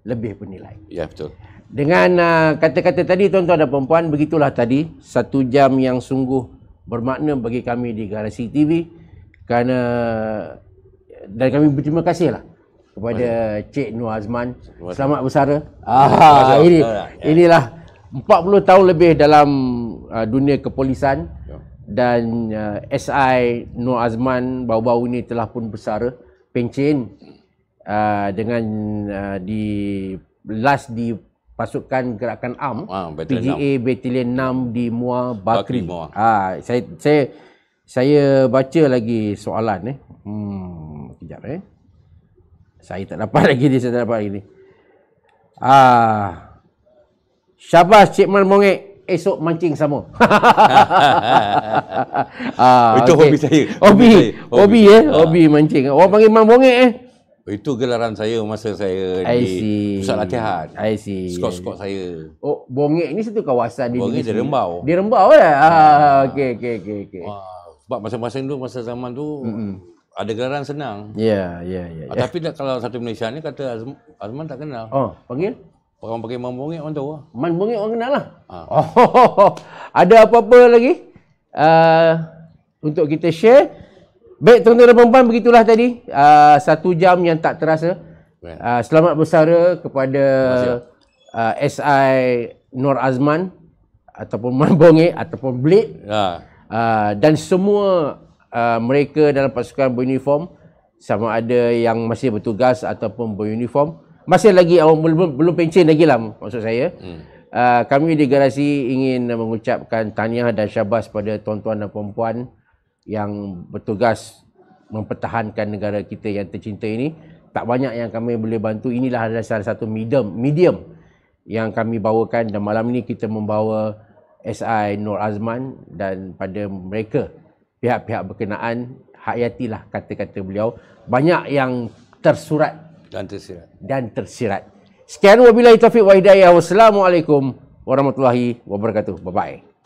Speaker 1: lebih bernilai. Ya betul. Dengan uh, kata-kata tadi tuan-tuan dan puan begitulah tadi satu jam yang sungguh bermakna bagi kami di Garasi TV kerana dan kami berterima kasihlah kepada Baik. Cik Nur Azman. Selamat, Selamat ah, bersara. Ah ini ya. inilah 40 tahun lebih dalam uh, dunia kepolisan ya. dan uh, SI Nur Azman bau-bau ini telah pun bersara pencen uh, dengan uh, di last di pasukan gerakan am ah, battalion PGA battalion 6 di Muar Bakri. Bakri Mua. Ah saya saya saya baca lagi soalan eh. Hmm kejap eh. Saya tak dapat lagi ni saya tak dapat lagi ni. Ah Syabas Cik Man Monge esok mancing sama. ah, itu okay. hobi saya. Hobi. Hobi, hobi, hobi eh, ah. mancing. Orang panggil Man Monge eh.
Speaker 2: Itu gelaran saya masa saya I see. di pusat latihan. I see. Skot-skot saya.
Speaker 1: Oh, bongek ni satu kawasan di Bongek di Rembau. Di Rembau lah. Ha. Ah,
Speaker 2: okey, okey, okey. Okay. Sebab masa-masa tu, masa zaman tu, Mm-mm. ada gelaran senang.
Speaker 1: Ya, yeah, ya, yeah, ya. Yeah, ya. Tapi
Speaker 2: yeah. kalau satu Malaysia ni, kata Azm- Azman tak kenal. Oh, panggil?
Speaker 1: Orang pakai Man Bongek, orang tahu. Lah. Man Bongek orang kenal lah. Ah. Oh, ho, ho, ho. ada apa-apa lagi? Uh, untuk kita share. Baik tuan-tuan dan puan begitulah tadi uh, Satu jam yang tak terasa uh, Selamat bersara kepada uh, ah, SI Nur Azman Ataupun Man Bonge Ataupun Blit ya. uh, Dan semua uh, mereka dalam pasukan beruniform Sama ada yang masih bertugas ataupun beruniform Masih lagi awam belum, belum pencin lagi lah maksud saya hmm. uh, Kami di garasi ingin mengucapkan tahniah dan syabas pada tuan-tuan dan puan yang bertugas mempertahankan negara kita yang tercinta ini tak banyak yang kami boleh bantu inilah adalah salah satu medium medium yang kami bawakan dan malam ini kita membawa SI Nur Azman dan pada mereka pihak-pihak berkenaan hayatilah kata-kata beliau banyak yang tersurat dan tersirat dan tersirat sekian wabillahi taufik wa hidayah wassalamualaikum warahmatullahi wabarakatuh bye bye